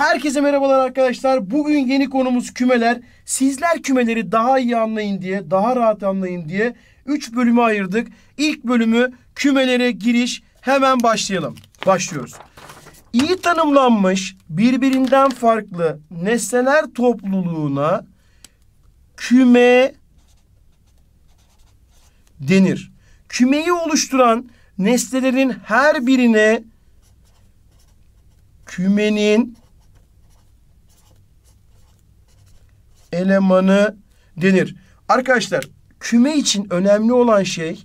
Herkese merhabalar arkadaşlar. Bugün yeni konumuz kümeler. Sizler kümeleri daha iyi anlayın diye, daha rahat anlayın diye 3 bölümü ayırdık. İlk bölümü kümelere giriş. Hemen başlayalım. Başlıyoruz. İyi tanımlanmış birbirinden farklı nesneler topluluğuna küme denir. Kümeyi oluşturan nesnelerin her birine kümenin elemanı denir. Arkadaşlar küme için önemli olan şey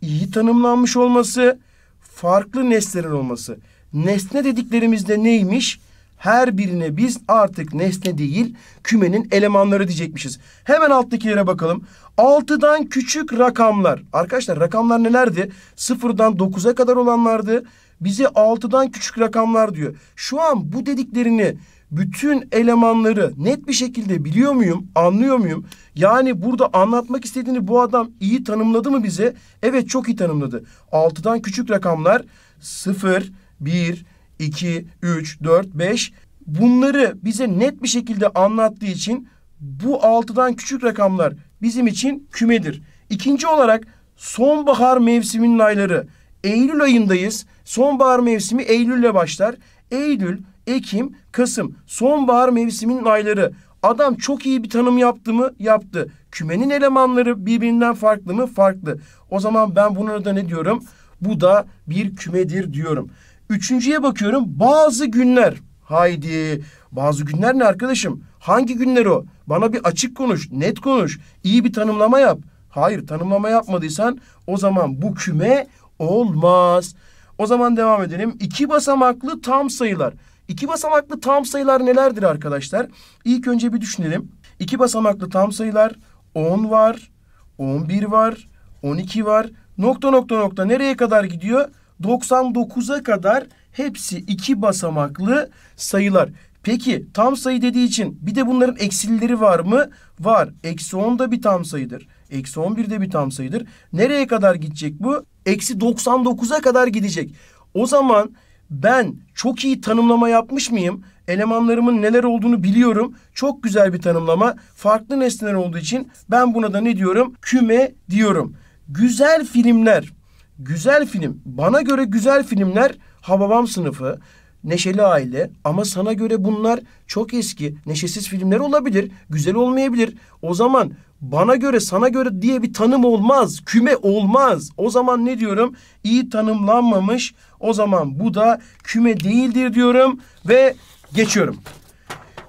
iyi tanımlanmış olması, farklı nesnelerin olması. Nesne dediklerimizde neymiş? Her birine biz artık nesne değil kümenin elemanları diyecekmişiz. Hemen alttakilere bakalım. Altıdan küçük rakamlar. Arkadaşlar rakamlar nelerdi? Sıfırdan dokuza kadar olanlardı. Bize altıdan küçük rakamlar diyor. Şu an bu dediklerini bütün elemanları net bir şekilde biliyor muyum? Anlıyor muyum? Yani burada anlatmak istediğini bu adam iyi tanımladı mı bize? Evet çok iyi tanımladı. Altıdan küçük rakamlar 0, 1, 2, 3, 4, 5. Bunları bize net bir şekilde anlattığı için bu altıdan küçük rakamlar bizim için kümedir. İkinci olarak sonbahar mevsiminin ayları. Eylül ayındayız. Sonbahar mevsimi Eylül'le başlar. Eylül Ekim, Kasım sonbahar mevsiminin ayları. Adam çok iyi bir tanım yaptı mı? Yaptı. Kümenin elemanları birbirinden farklı mı? Farklı. O zaman ben buna da ne diyorum? Bu da bir kümedir diyorum. Üçüncüye bakıyorum. Bazı günler. Haydi. Bazı günler ne arkadaşım? Hangi günler o? Bana bir açık konuş, net konuş. İyi bir tanımlama yap. Hayır, tanımlama yapmadıysan o zaman bu küme olmaz. O zaman devam edelim. İki basamaklı tam sayılar. İki basamaklı tam sayılar nelerdir arkadaşlar? İlk önce bir düşünelim. İki basamaklı tam sayılar 10 var, 11 var, 12 var. Nokta nokta nokta nereye kadar gidiyor? 99'a kadar hepsi iki basamaklı sayılar. Peki tam sayı dediği için bir de bunların eksilileri var mı? Var. Eksi 10 da bir tam sayıdır. Eksi 11 de bir tam sayıdır. Nereye kadar gidecek bu? Eksi 99'a kadar gidecek. O zaman ben çok iyi tanımlama yapmış mıyım? Elemanlarımın neler olduğunu biliyorum. Çok güzel bir tanımlama. Farklı nesneler olduğu için ben buna da ne diyorum? Küme diyorum. Güzel filmler. Güzel film. Bana göre güzel filmler Hababam sınıfı, Neşeli Aile ama sana göre bunlar çok eski, neşesiz filmler olabilir, güzel olmayabilir. O zaman bana göre sana göre diye bir tanım olmaz. Küme olmaz. O zaman ne diyorum? İyi tanımlanmamış. O zaman bu da küme değildir diyorum ve geçiyorum.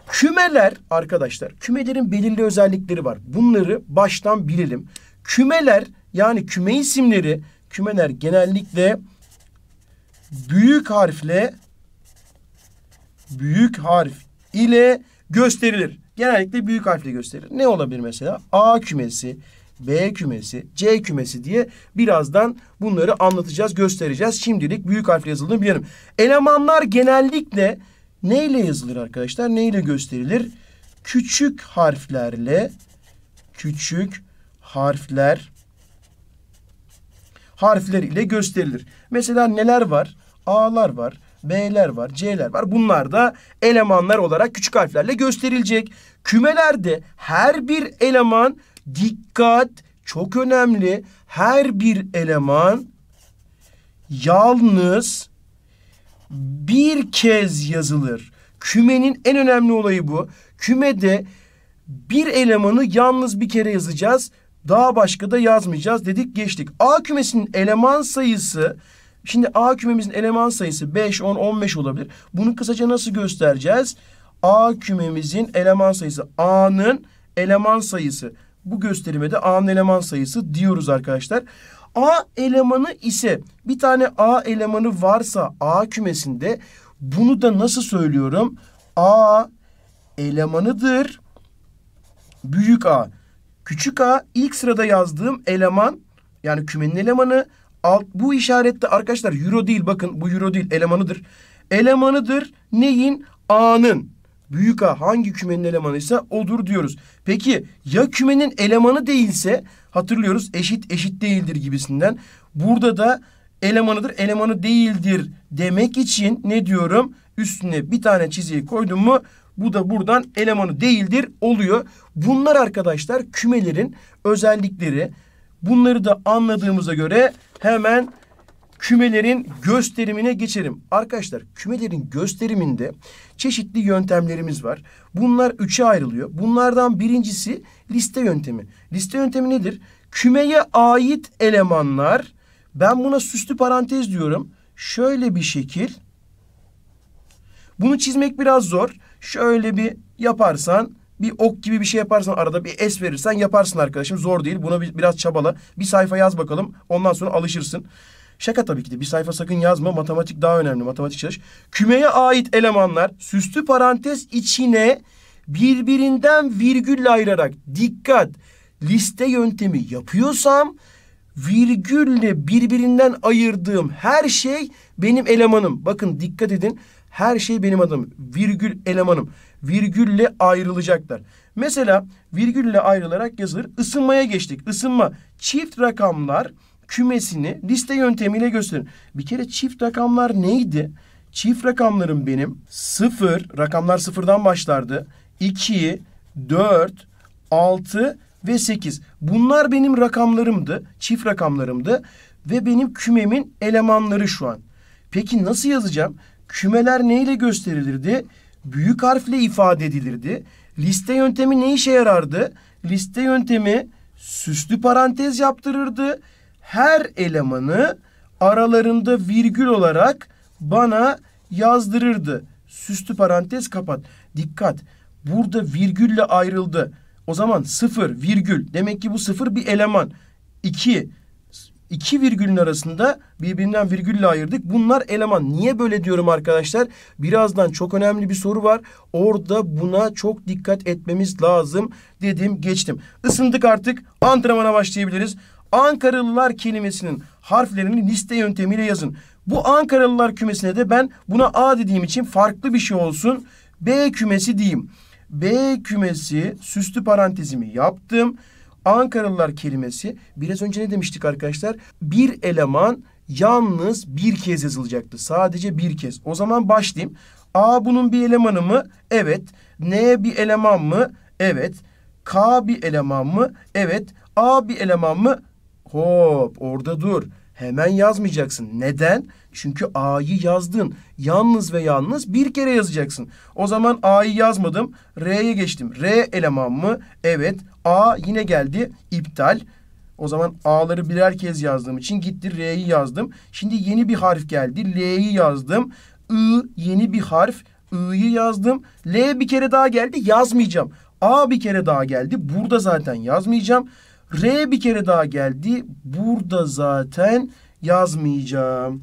Kümeler arkadaşlar kümelerin belirli özellikleri var. Bunları baştan bilelim. Kümeler yani küme isimleri kümeler genellikle büyük harfle büyük harf ile gösterilir genellikle büyük harfle gösterir. Ne olabilir mesela? A kümesi, B kümesi, C kümesi diye birazdan bunları anlatacağız, göstereceğiz. Şimdilik büyük harfle yazıldığını bilelim. Elemanlar genellikle neyle yazılır arkadaşlar? Neyle gösterilir? Küçük harflerle, küçük harfler, harfler ile gösterilir. Mesela neler var? A'lar var, B'ler var, C'ler var. Bunlar da elemanlar olarak küçük harflerle gösterilecek. Kümelerde her bir eleman dikkat çok önemli. Her bir eleman yalnız bir kez yazılır. Kümenin en önemli olayı bu. Kümede bir elemanı yalnız bir kere yazacağız. Daha başka da yazmayacağız dedik geçtik. A kümesinin eleman sayısı Şimdi A kümemizin eleman sayısı 5, 10, 15 olabilir. Bunu kısaca nasıl göstereceğiz? A kümemizin eleman sayısı A'nın eleman sayısı. Bu gösterime de A'nın eleman sayısı diyoruz arkadaşlar. A elemanı ise bir tane A elemanı varsa A kümesinde bunu da nasıl söylüyorum? A elemanıdır. Büyük A. Küçük A ilk sırada yazdığım eleman yani kümenin elemanı alt, bu işarette arkadaşlar euro değil bakın bu euro değil elemanıdır. Elemanıdır neyin? A'nın. Büyük A hangi kümenin elemanıysa odur diyoruz. Peki ya kümenin elemanı değilse hatırlıyoruz eşit eşit değildir gibisinden. Burada da elemanıdır elemanı değildir demek için ne diyorum? Üstüne bir tane çizgi koydum mu bu da buradan elemanı değildir oluyor. Bunlar arkadaşlar kümelerin özellikleri. Bunları da anladığımıza göre hemen kümelerin gösterimine geçelim. Arkadaşlar kümelerin gösteriminde çeşitli yöntemlerimiz var. Bunlar üçe ayrılıyor. Bunlardan birincisi liste yöntemi. Liste yöntemi nedir? Kümeye ait elemanlar ben buna süslü parantez diyorum. Şöyle bir şekil. Bunu çizmek biraz zor. Şöyle bir yaparsan bir ok gibi bir şey yaparsan arada bir es verirsen yaparsın arkadaşım. Zor değil. Buna bir, biraz çabala. Bir sayfa yaz bakalım. Ondan sonra alışırsın. Şaka tabii ki de bir sayfa sakın yazma. Matematik daha önemli. Matematik çalış. Kümeye ait elemanlar süslü parantez içine birbirinden virgülle ayırarak dikkat liste yöntemi yapıyorsam virgülle birbirinden ayırdığım her şey benim elemanım. Bakın dikkat edin. Her şey benim adım. Virgül elemanım virgülle ayrılacaklar. Mesela virgülle ayrılarak yazılır. Isınmaya geçtik. Isınma. Çift rakamlar kümesini liste yöntemiyle gösterin. Bir kere çift rakamlar neydi? Çift rakamlarım benim Sıfır rakamlar sıfırdan başlardı. 2, 4, 6 ve 8. Bunlar benim rakamlarımdı, çift rakamlarımdı ve benim kümemin elemanları şu an. Peki nasıl yazacağım? Kümeler neyle gösterilirdi? büyük harfle ifade edilirdi. Liste yöntemi ne işe yarardı? Liste yöntemi süslü parantez yaptırırdı. Her elemanı aralarında virgül olarak bana yazdırırdı. Süslü parantez kapat. Dikkat. Burada virgülle ayrıldı. O zaman sıfır virgül. Demek ki bu sıfır bir eleman. İki iki virgülün arasında birbirinden virgülle ayırdık. Bunlar eleman. Niye böyle diyorum arkadaşlar? Birazdan çok önemli bir soru var. Orada buna çok dikkat etmemiz lazım dedim geçtim. Isındık artık antrenmana başlayabiliriz. Ankaralılar kelimesinin harflerini liste yöntemiyle yazın. Bu Ankaralılar kümesine de ben buna A dediğim için farklı bir şey olsun. B kümesi diyeyim. B kümesi süslü parantezimi yaptım. Ankaralılar kelimesi biraz önce ne demiştik arkadaşlar? Bir eleman yalnız bir kez yazılacaktı. Sadece bir kez. O zaman başlayayım. A bunun bir elemanı mı? Evet. N bir eleman mı? Evet. K bir eleman mı? Evet. A bir eleman mı? Hop orada dur. Hemen yazmayacaksın. Neden? Çünkü A'yı yazdın. Yalnız ve yalnız bir kere yazacaksın. O zaman A'yı yazmadım. R'ye geçtim. R eleman mı? Evet. A yine geldi. İptal. O zaman A'ları birer kez yazdığım için gitti R'yi yazdım. Şimdi yeni bir harf geldi. L'yi yazdım. I yeni bir harf. I'yı yazdım. L bir kere daha geldi. Yazmayacağım. A bir kere daha geldi. Burada zaten yazmayacağım. R bir kere daha geldi. Burada zaten yazmayacağım.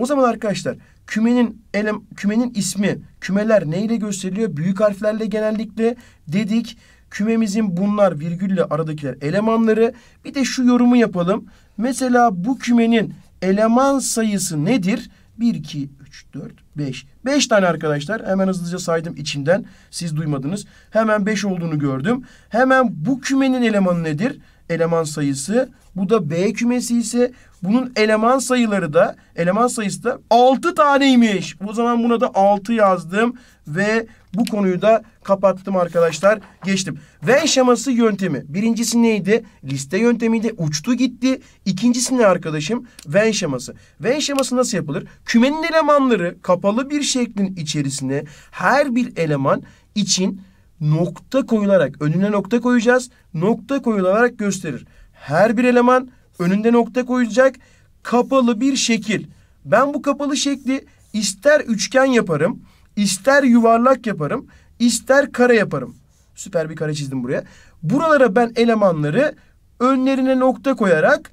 O zaman arkadaşlar kümenin elem, kümenin ismi kümeler neyle gösteriliyor? Büyük harflerle genellikle dedik. Kümemizin bunlar virgülle aradakiler elemanları. Bir de şu yorumu yapalım. Mesela bu kümenin eleman sayısı nedir? 1, 2, 3, 4, 5. 5 tane arkadaşlar. Hemen hızlıca saydım içimden. Siz duymadınız. Hemen 5 olduğunu gördüm. Hemen bu kümenin elemanı nedir? eleman sayısı. Bu da B kümesi ise bunun eleman sayıları da eleman sayısı da 6 taneymiş. O zaman buna da 6 yazdım ve bu konuyu da kapattım arkadaşlar. Geçtim. V şeması yöntemi. Birincisi neydi? Liste yöntemiydi. Uçtu gitti. İkincisi ne arkadaşım? V şeması. V şeması nasıl yapılır? Kümenin elemanları kapalı bir şeklin içerisine her bir eleman için nokta koyularak önüne nokta koyacağız nokta koyularak gösterir. Her bir eleman önünde nokta koyacak kapalı bir şekil. Ben bu kapalı şekli ister üçgen yaparım, ister yuvarlak yaparım, ister kare yaparım. Süper bir kare çizdim buraya. Buralara ben elemanları önlerine nokta koyarak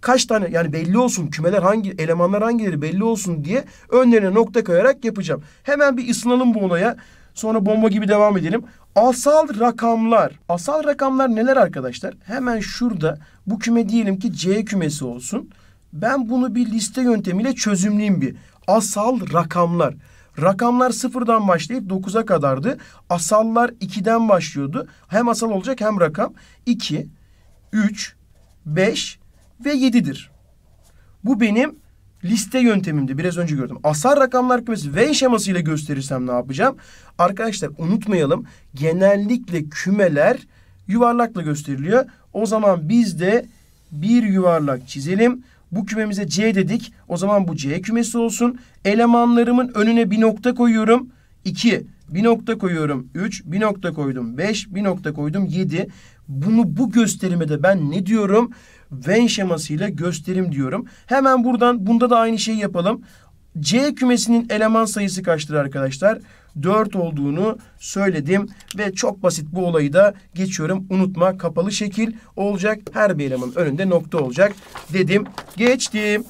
kaç tane yani belli olsun kümeler hangi elemanlar hangileri belli olsun diye önlerine nokta koyarak yapacağım. Hemen bir ısınalım bu olaya. Sonra bomba gibi devam edelim. Asal rakamlar. Asal rakamlar neler arkadaşlar? Hemen şurada bu küme diyelim ki C kümesi olsun. Ben bunu bir liste yöntemiyle çözümleyeyim bir. Asal rakamlar. Rakamlar sıfırdan başlayıp dokuza kadardı. Asallar ikiden başlıyordu. Hem asal olacak hem rakam. İki, üç, beş ve yedidir. Bu benim liste yöntemimde biraz önce gördüm. Asal rakamlar kümesi Venn şemasıyla gösterirsem ne yapacağım? Arkadaşlar unutmayalım genellikle kümeler yuvarlakla gösteriliyor. O zaman biz de bir yuvarlak çizelim. Bu kümemize C dedik. O zaman bu C kümesi olsun. Elemanlarımın önüne bir nokta koyuyorum. 2. Bir nokta koyuyorum. 3. Bir nokta koydum. 5. Bir nokta koydum. 7. Bunu bu gösterime de ben ne diyorum? Venn şemasıyla gösterim diyorum. Hemen buradan bunda da aynı şeyi yapalım. C kümesinin eleman sayısı kaçtır arkadaşlar? 4 olduğunu söyledim ve çok basit bu olayı da geçiyorum. Unutma kapalı şekil olacak. Her bir elemanın önünde nokta olacak dedim. Geçtim.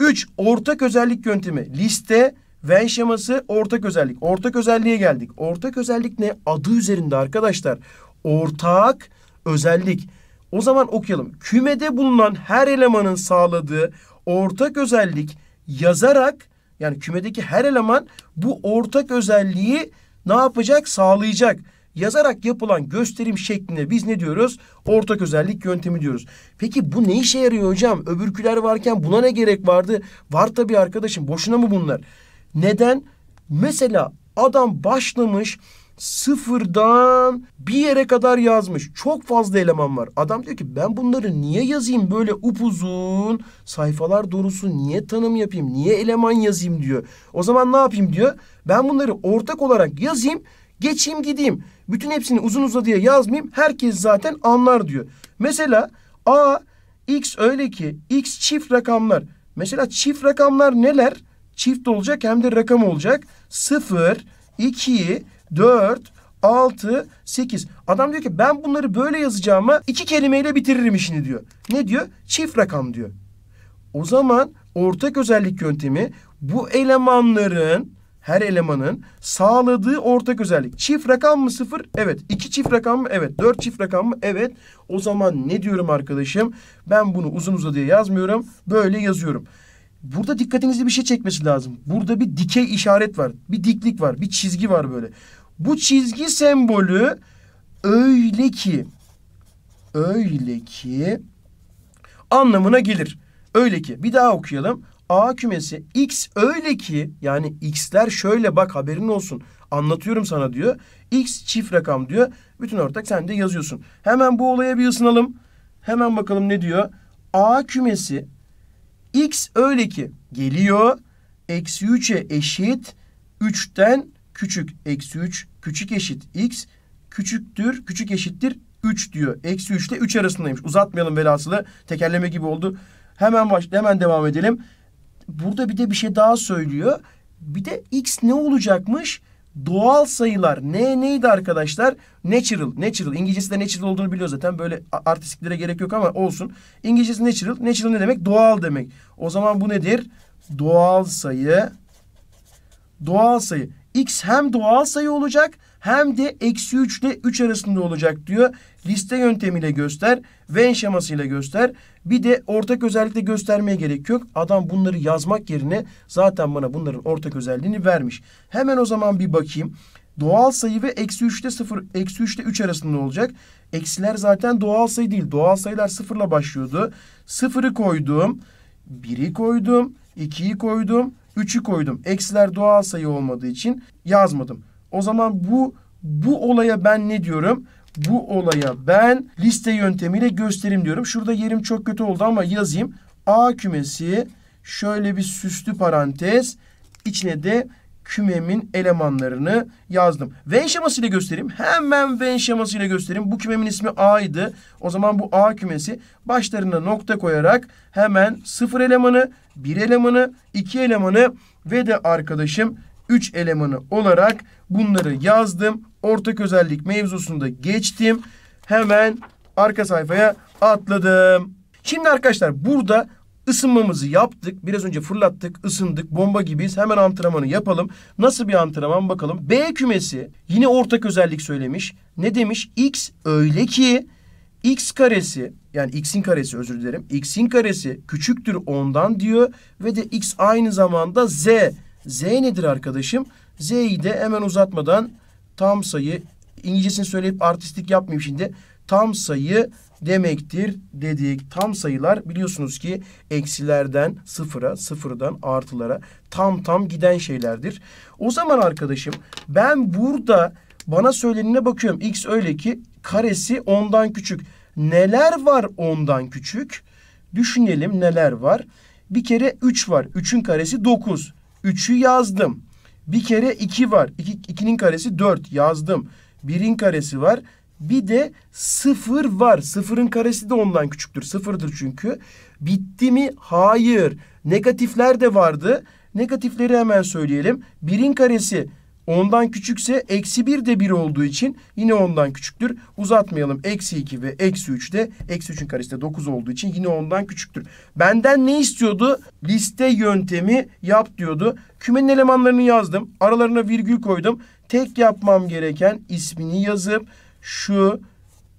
3. Ortak özellik yöntemi. Liste Venn şeması ortak özellik. Ortak özelliğe geldik. Ortak özellik ne? Adı üzerinde arkadaşlar. Ortak özellik. O zaman okuyalım. Kümede bulunan her elemanın sağladığı ortak özellik yazarak yani kümedeki her eleman bu ortak özelliği ne yapacak? Sağlayacak. Yazarak yapılan gösterim şeklinde biz ne diyoruz? Ortak özellik yöntemi diyoruz. Peki bu ne işe yarıyor hocam? Öbürküler varken buna ne gerek vardı? Var tabii arkadaşım. Boşuna mı bunlar? Neden? Mesela adam başlamış sıfırdan bir yere kadar yazmış. Çok fazla eleman var. Adam diyor ki ben bunları niye yazayım böyle upuzun sayfalar doğrusu niye tanım yapayım niye eleman yazayım diyor. O zaman ne yapayım diyor. Ben bunları ortak olarak yazayım geçeyim gideyim. Bütün hepsini uzun uzadıya yazmayayım herkes zaten anlar diyor. Mesela A X öyle ki X çift rakamlar. Mesela çift rakamlar neler? Çift olacak hem de rakam olacak. 0, 2, 4, 6, 8. Adam diyor ki ben bunları böyle yazacağıma iki kelimeyle bitiririm işini diyor. Ne diyor? Çift rakam diyor. O zaman ortak özellik yöntemi bu elemanların her elemanın sağladığı ortak özellik. Çift rakam mı sıfır? Evet. İki çift rakam mı? Evet. Dört çift rakam mı? Evet. O zaman ne diyorum arkadaşım? Ben bunu uzun uzadıya yazmıyorum. Böyle yazıyorum. Burada dikkatinizi bir şey çekmesi lazım. Burada bir dikey işaret var. Bir diklik var. Bir çizgi var böyle. Bu çizgi sembolü öyle ki öyle ki anlamına gelir. Öyle ki bir daha okuyalım. A kümesi X öyle ki yani X'ler şöyle bak haberin olsun. Anlatıyorum sana diyor. X çift rakam diyor. Bütün ortak sen de yazıyorsun. Hemen bu olaya bir ısınalım. Hemen bakalım ne diyor. A kümesi X öyle ki geliyor. Eksi 3'e eşit. 3'ten küçük eksi 3 küçük eşit x küçüktür küçük eşittir 3 diyor. Eksi 3 ile 3 arasındaymış. Uzatmayalım velhasılı tekerleme gibi oldu. Hemen baş, hemen devam edelim. Burada bir de bir şey daha söylüyor. Bir de x ne olacakmış? Doğal sayılar ne neydi arkadaşlar? Natural, natural. İngilizcesinde natural olduğunu biliyor zaten. Böyle artistiklere gerek yok ama olsun. İngilizcesi natural. Natural ne demek? Doğal demek. O zaman bu nedir? Doğal sayı. Doğal sayı x hem doğal sayı olacak hem de eksi 3 ile 3 arasında olacak diyor. Liste yöntemiyle göster. Venn şemasıyla göster. Bir de ortak özellikle göstermeye gerek yok. Adam bunları yazmak yerine zaten bana bunların ortak özelliğini vermiş. Hemen o zaman bir bakayım. Doğal sayı ve eksi 3 ile 0, eksi 3 ile 3 arasında olacak. Eksiler zaten doğal sayı değil. Doğal sayılar sıfırla başlıyordu. Sıfırı koydum. Biri koydum. 2'yi koydum. 3'ü koydum. Eksiler doğal sayı olmadığı için yazmadım. O zaman bu bu olaya ben ne diyorum? Bu olaya ben liste yöntemiyle gösterim diyorum. Şurada yerim çok kötü oldu ama yazayım. A kümesi şöyle bir süslü parantez içine de kümemin elemanlarını yazdım. Venn şemasıyla göstereyim. Hemen Venn şemasıyla göstereyim. Bu kümemin ismi A'ydı. O zaman bu A kümesi başlarına nokta koyarak hemen sıfır elemanı, bir elemanı, iki elemanı ve de arkadaşım üç elemanı olarak bunları yazdım. Ortak özellik mevzusunda geçtim. Hemen arka sayfaya atladım. Şimdi arkadaşlar burada Isınmamızı yaptık. Biraz önce fırlattık, ısındık, bomba gibiyiz. Hemen antrenmanı yapalım. Nasıl bir antrenman bakalım. B kümesi yine ortak özellik söylemiş. Ne demiş? X öyle ki x karesi yani x'in karesi özür dilerim. x'in karesi küçüktür ondan diyor ve de x aynı zamanda z. z nedir arkadaşım? z'yi de hemen uzatmadan tam sayı İngilizcesini söyleyip artistik yapmayayım şimdi. Tam sayı demektir dedik. Tam sayılar biliyorsunuz ki eksilerden sıfıra, sıfırdan artılara tam tam giden şeylerdir. O zaman arkadaşım ben burada bana söylenene bakıyorum. X öyle ki karesi ondan küçük. Neler var ondan küçük? Düşünelim neler var. Bir kere 3 var. 3'ün karesi 9. 3'ü yazdım. Bir kere 2 var. 2'nin karesi 4 yazdım. 1'in karesi var. Bir de sıfır var. Sıfırın karesi de ondan küçüktür. Sıfırdır çünkü. Bitti mi? Hayır. Negatifler de vardı. Negatifleri hemen söyleyelim. Birin karesi ondan küçükse eksi bir de bir olduğu için yine ondan küçüktür. Uzatmayalım. Eksi iki ve eksi üç de eksi üçün karesi de dokuz olduğu için yine ondan küçüktür. Benden ne istiyordu? Liste yöntemi yap diyordu. Kümenin elemanlarını yazdım. Aralarına virgül koydum. Tek yapmam gereken ismini yazıp şu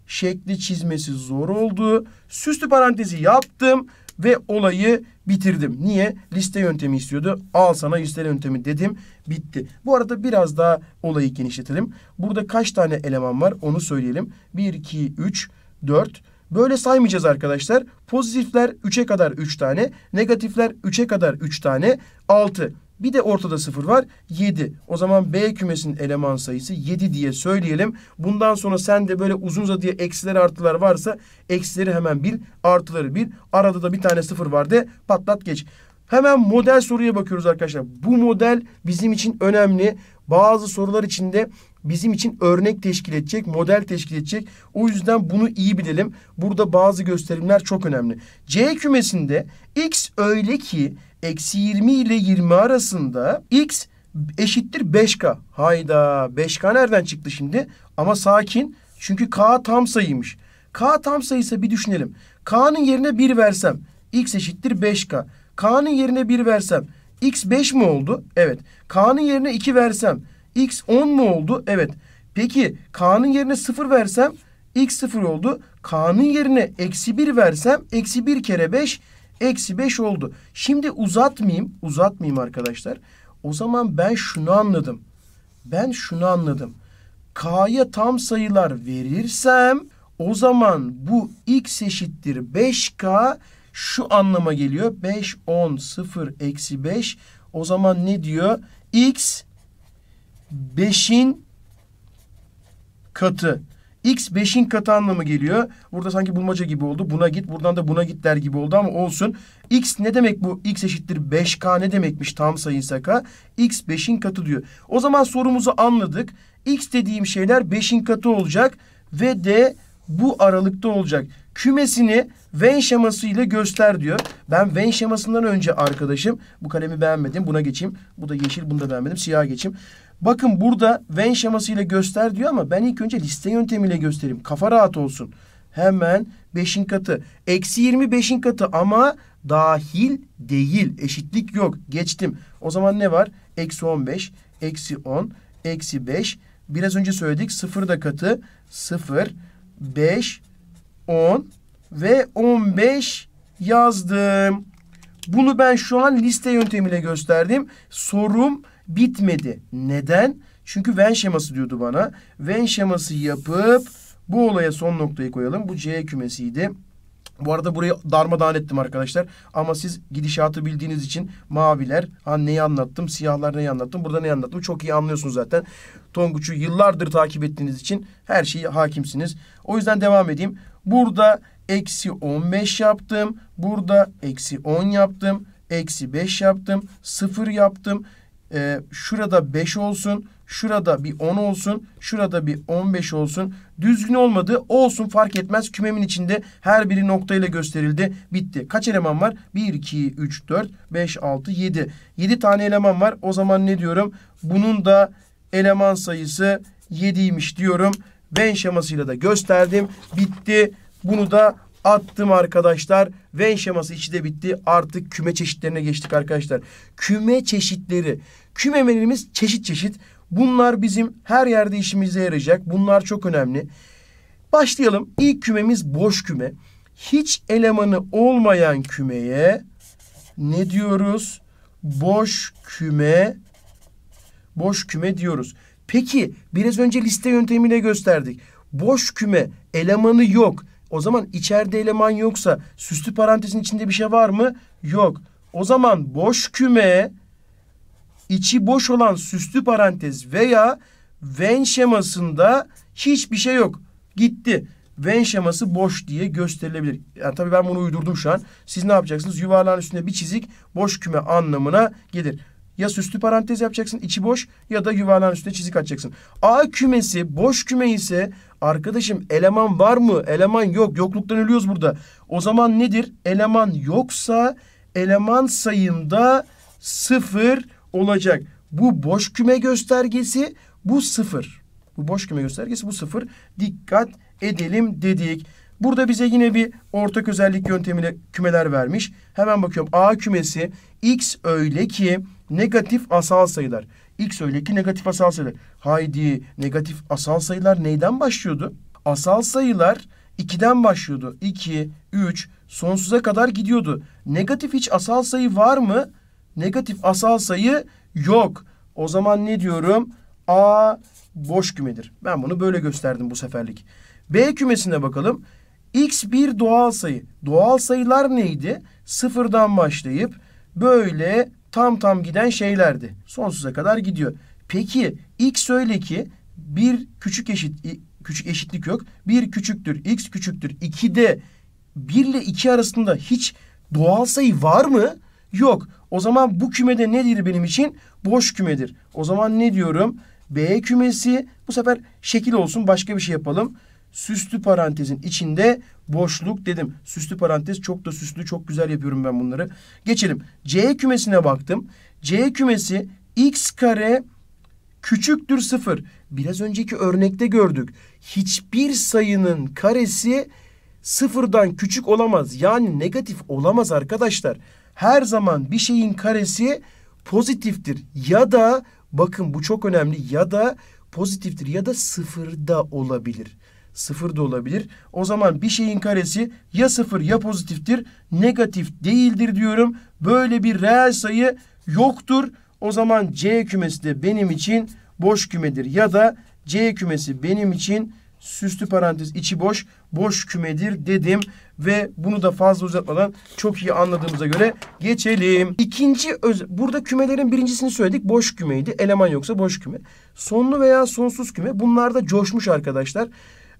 şekli çizmesi zor oldu. Süslü parantezi yaptım ve olayı bitirdim. Niye? Liste yöntemi istiyordu. Al sana liste yöntemi dedim. Bitti. Bu arada biraz daha olayı genişletelim. Burada kaç tane eleman var onu söyleyelim. 1, 2, 3, 4. Böyle saymayacağız arkadaşlar. Pozitifler 3'e kadar 3 tane. Negatifler 3'e kadar 3 tane. 6. Bir de ortada sıfır var. 7. O zaman B kümesinin eleman sayısı 7 diye söyleyelim. Bundan sonra sen de böyle uzun uzadıya eksiler artılar varsa eksileri hemen bil. Artıları bil. Arada da bir tane sıfır var de patlat geç. Hemen model soruya bakıyoruz arkadaşlar. Bu model bizim için önemli. Bazı sorular içinde bizim için örnek teşkil edecek, model teşkil edecek. O yüzden bunu iyi bilelim. Burada bazı gösterimler çok önemli. C kümesinde x öyle ki eksi 20 ile 20 arasında x eşittir 5k. Hayda 5k nereden çıktı şimdi? Ama sakin çünkü k tam sayıymış. K tam sayısı bir düşünelim. K'nın yerine 1 versem x eşittir 5k. K'nın yerine 1 versem x 5 mi oldu? Evet. K'nın yerine 2 versem x 10 mu oldu? Evet. Peki K'nın yerine 0 versem x 0 oldu. K'nın yerine eksi 1 versem eksi 1 kere 5 Eksi 5 oldu. Şimdi uzatmayayım. Uzatmayayım arkadaşlar. O zaman ben şunu anladım. Ben şunu anladım. K'ya tam sayılar verirsem o zaman bu x eşittir 5K şu anlama geliyor. 5, 10, 0, eksi 5. O zaman ne diyor? X 5'in katı. X 5'in katı anlamı geliyor. Burada sanki bulmaca gibi oldu. Buna git buradan da buna git der gibi oldu ama olsun. X ne demek bu? X eşittir 5K ne demekmiş tam sayıysa K? X 5'in katı diyor. O zaman sorumuzu anladık. X dediğim şeyler 5'in katı olacak ve de bu aralıkta olacak. Kümesini Venn şeması ile göster diyor. Ben Venn şemasından önce arkadaşım bu kalemi beğenmedim. Buna geçeyim. Bu da yeşil bunu da beğenmedim. Siyah geçeyim. Bakın burada when şemasıyla göster diyor ama ben ilk önce liste yöntemiyle göstereyim. Kafa rahat olsun. Hemen 5'in katı. Eksi 20 5'in katı ama dahil değil. Eşitlik yok. Geçtim. O zaman ne var? Eksi 15, eksi 10, eksi 5. Biraz önce söyledik. 0 da katı. 0, 5, 10 ve 15 yazdım. Bunu ben şu an liste yöntemiyle gösterdim. Sorum bitmedi. Neden? Çünkü Venn şeması diyordu bana. Venn şeması yapıp bu olaya son noktayı koyalım. Bu C kümesiydi. Bu arada burayı darmadağın ettim arkadaşlar. Ama siz gidişatı bildiğiniz için maviler ha, neyi anlattım, siyahlar neyi anlattım, burada neyi anlattım çok iyi anlıyorsunuz zaten. Tonguç'u yıllardır takip ettiğiniz için her şeyi hakimsiniz. O yüzden devam edeyim. Burada eksi 15 yaptım. Burada eksi 10 yaptım. Eksi 5 yaptım. 0 yaptım e, şurada 5 olsun, şurada bir 10 olsun, şurada bir 15 olsun. Düzgün olmadı olsun fark etmez. Kümemin içinde her biri noktayla gösterildi. Bitti. Kaç eleman var? 1, 2, 3, 4, 5, 6, 7. 7 tane eleman var. O zaman ne diyorum? Bunun da eleman sayısı 7'ymiş diyorum. Ben şemasıyla da gösterdim. Bitti. Bunu da attım arkadaşlar. Venn şeması içi de bitti. Artık küme çeşitlerine geçtik arkadaşlar. Küme çeşitleri. Kümemelerimiz çeşit çeşit. Bunlar bizim her yerde işimize yarayacak. Bunlar çok önemli. Başlayalım. İlk kümemiz boş küme. Hiç elemanı olmayan kümeye ne diyoruz? Boş küme boş küme diyoruz. Peki biraz önce liste yöntemiyle gösterdik. Boş küme elemanı yok. O zaman içeride eleman yoksa süslü parantezin içinde bir şey var mı? Yok. O zaman boş küme içi boş olan süslü parantez veya ven şemasında hiçbir şey yok. Gitti. Ven şeması boş diye gösterilebilir. Yani tabii ben bunu uydurdum şu an. Siz ne yapacaksınız? Yuvarlağın üstünde bir çizik boş küme anlamına gelir ya süslü parantez yapacaksın içi boş ya da yuvarlağın üstüne çizik atacaksın. A kümesi boş küme ise arkadaşım eleman var mı? Eleman yok. Yokluktan ölüyoruz burada. O zaman nedir? Eleman yoksa eleman sayımda sıfır olacak. Bu boş küme göstergesi bu sıfır. Bu boş küme göstergesi bu sıfır. Dikkat edelim dedik. Burada bize yine bir ortak özellik yöntemiyle kümeler vermiş. Hemen bakıyorum. A kümesi X öyle ki negatif asal sayılar. X öyle ki negatif asal sayılar. Haydi negatif asal sayılar neyden başlıyordu? Asal sayılar 2'den başlıyordu. 2, 3 sonsuza kadar gidiyordu. Negatif hiç asal sayı var mı? Negatif asal sayı yok. O zaman ne diyorum? A boş kümedir. Ben bunu böyle gösterdim bu seferlik. B kümesine bakalım. X bir doğal sayı. Doğal sayılar neydi? Sıfırdan başlayıp böyle tam tam giden şeylerdi. Sonsuza kadar gidiyor. Peki x öyle ki bir küçük eşit küçük eşitlik yok. Bir küçüktür x küçüktür 2'de 1 ile 2 arasında hiç doğal sayı var mı? Yok. O zaman bu kümede nedir benim için? Boş kümedir. O zaman ne diyorum? B kümesi bu sefer şekil olsun başka bir şey yapalım. Süslü parantezin içinde boşluk dedim. Süslü parantez çok da süslü çok güzel yapıyorum ben bunları. Geçelim. C kümesine baktım. C kümesi x kare küçüktür sıfır. Biraz önceki örnekte gördük. Hiçbir sayının karesi sıfırdan küçük olamaz. Yani negatif olamaz arkadaşlar. Her zaman bir şeyin karesi pozitiftir. Ya da bakın bu çok önemli ya da pozitiftir ya da sıfırda olabilir sıfır da olabilir. O zaman bir şeyin karesi ya sıfır ya pozitiftir, negatif değildir diyorum. Böyle bir reel sayı yoktur. O zaman C kümesi de benim için boş kümedir ya da C kümesi benim için süslü parantez içi boş boş kümedir dedim ve bunu da fazla uzatmadan çok iyi anladığımıza göre geçelim. İkinci öz burada kümelerin birincisini söyledik. Boş kümeydi. Eleman yoksa boş küme. Sonlu veya sonsuz küme. Bunlar da coşmuş arkadaşlar.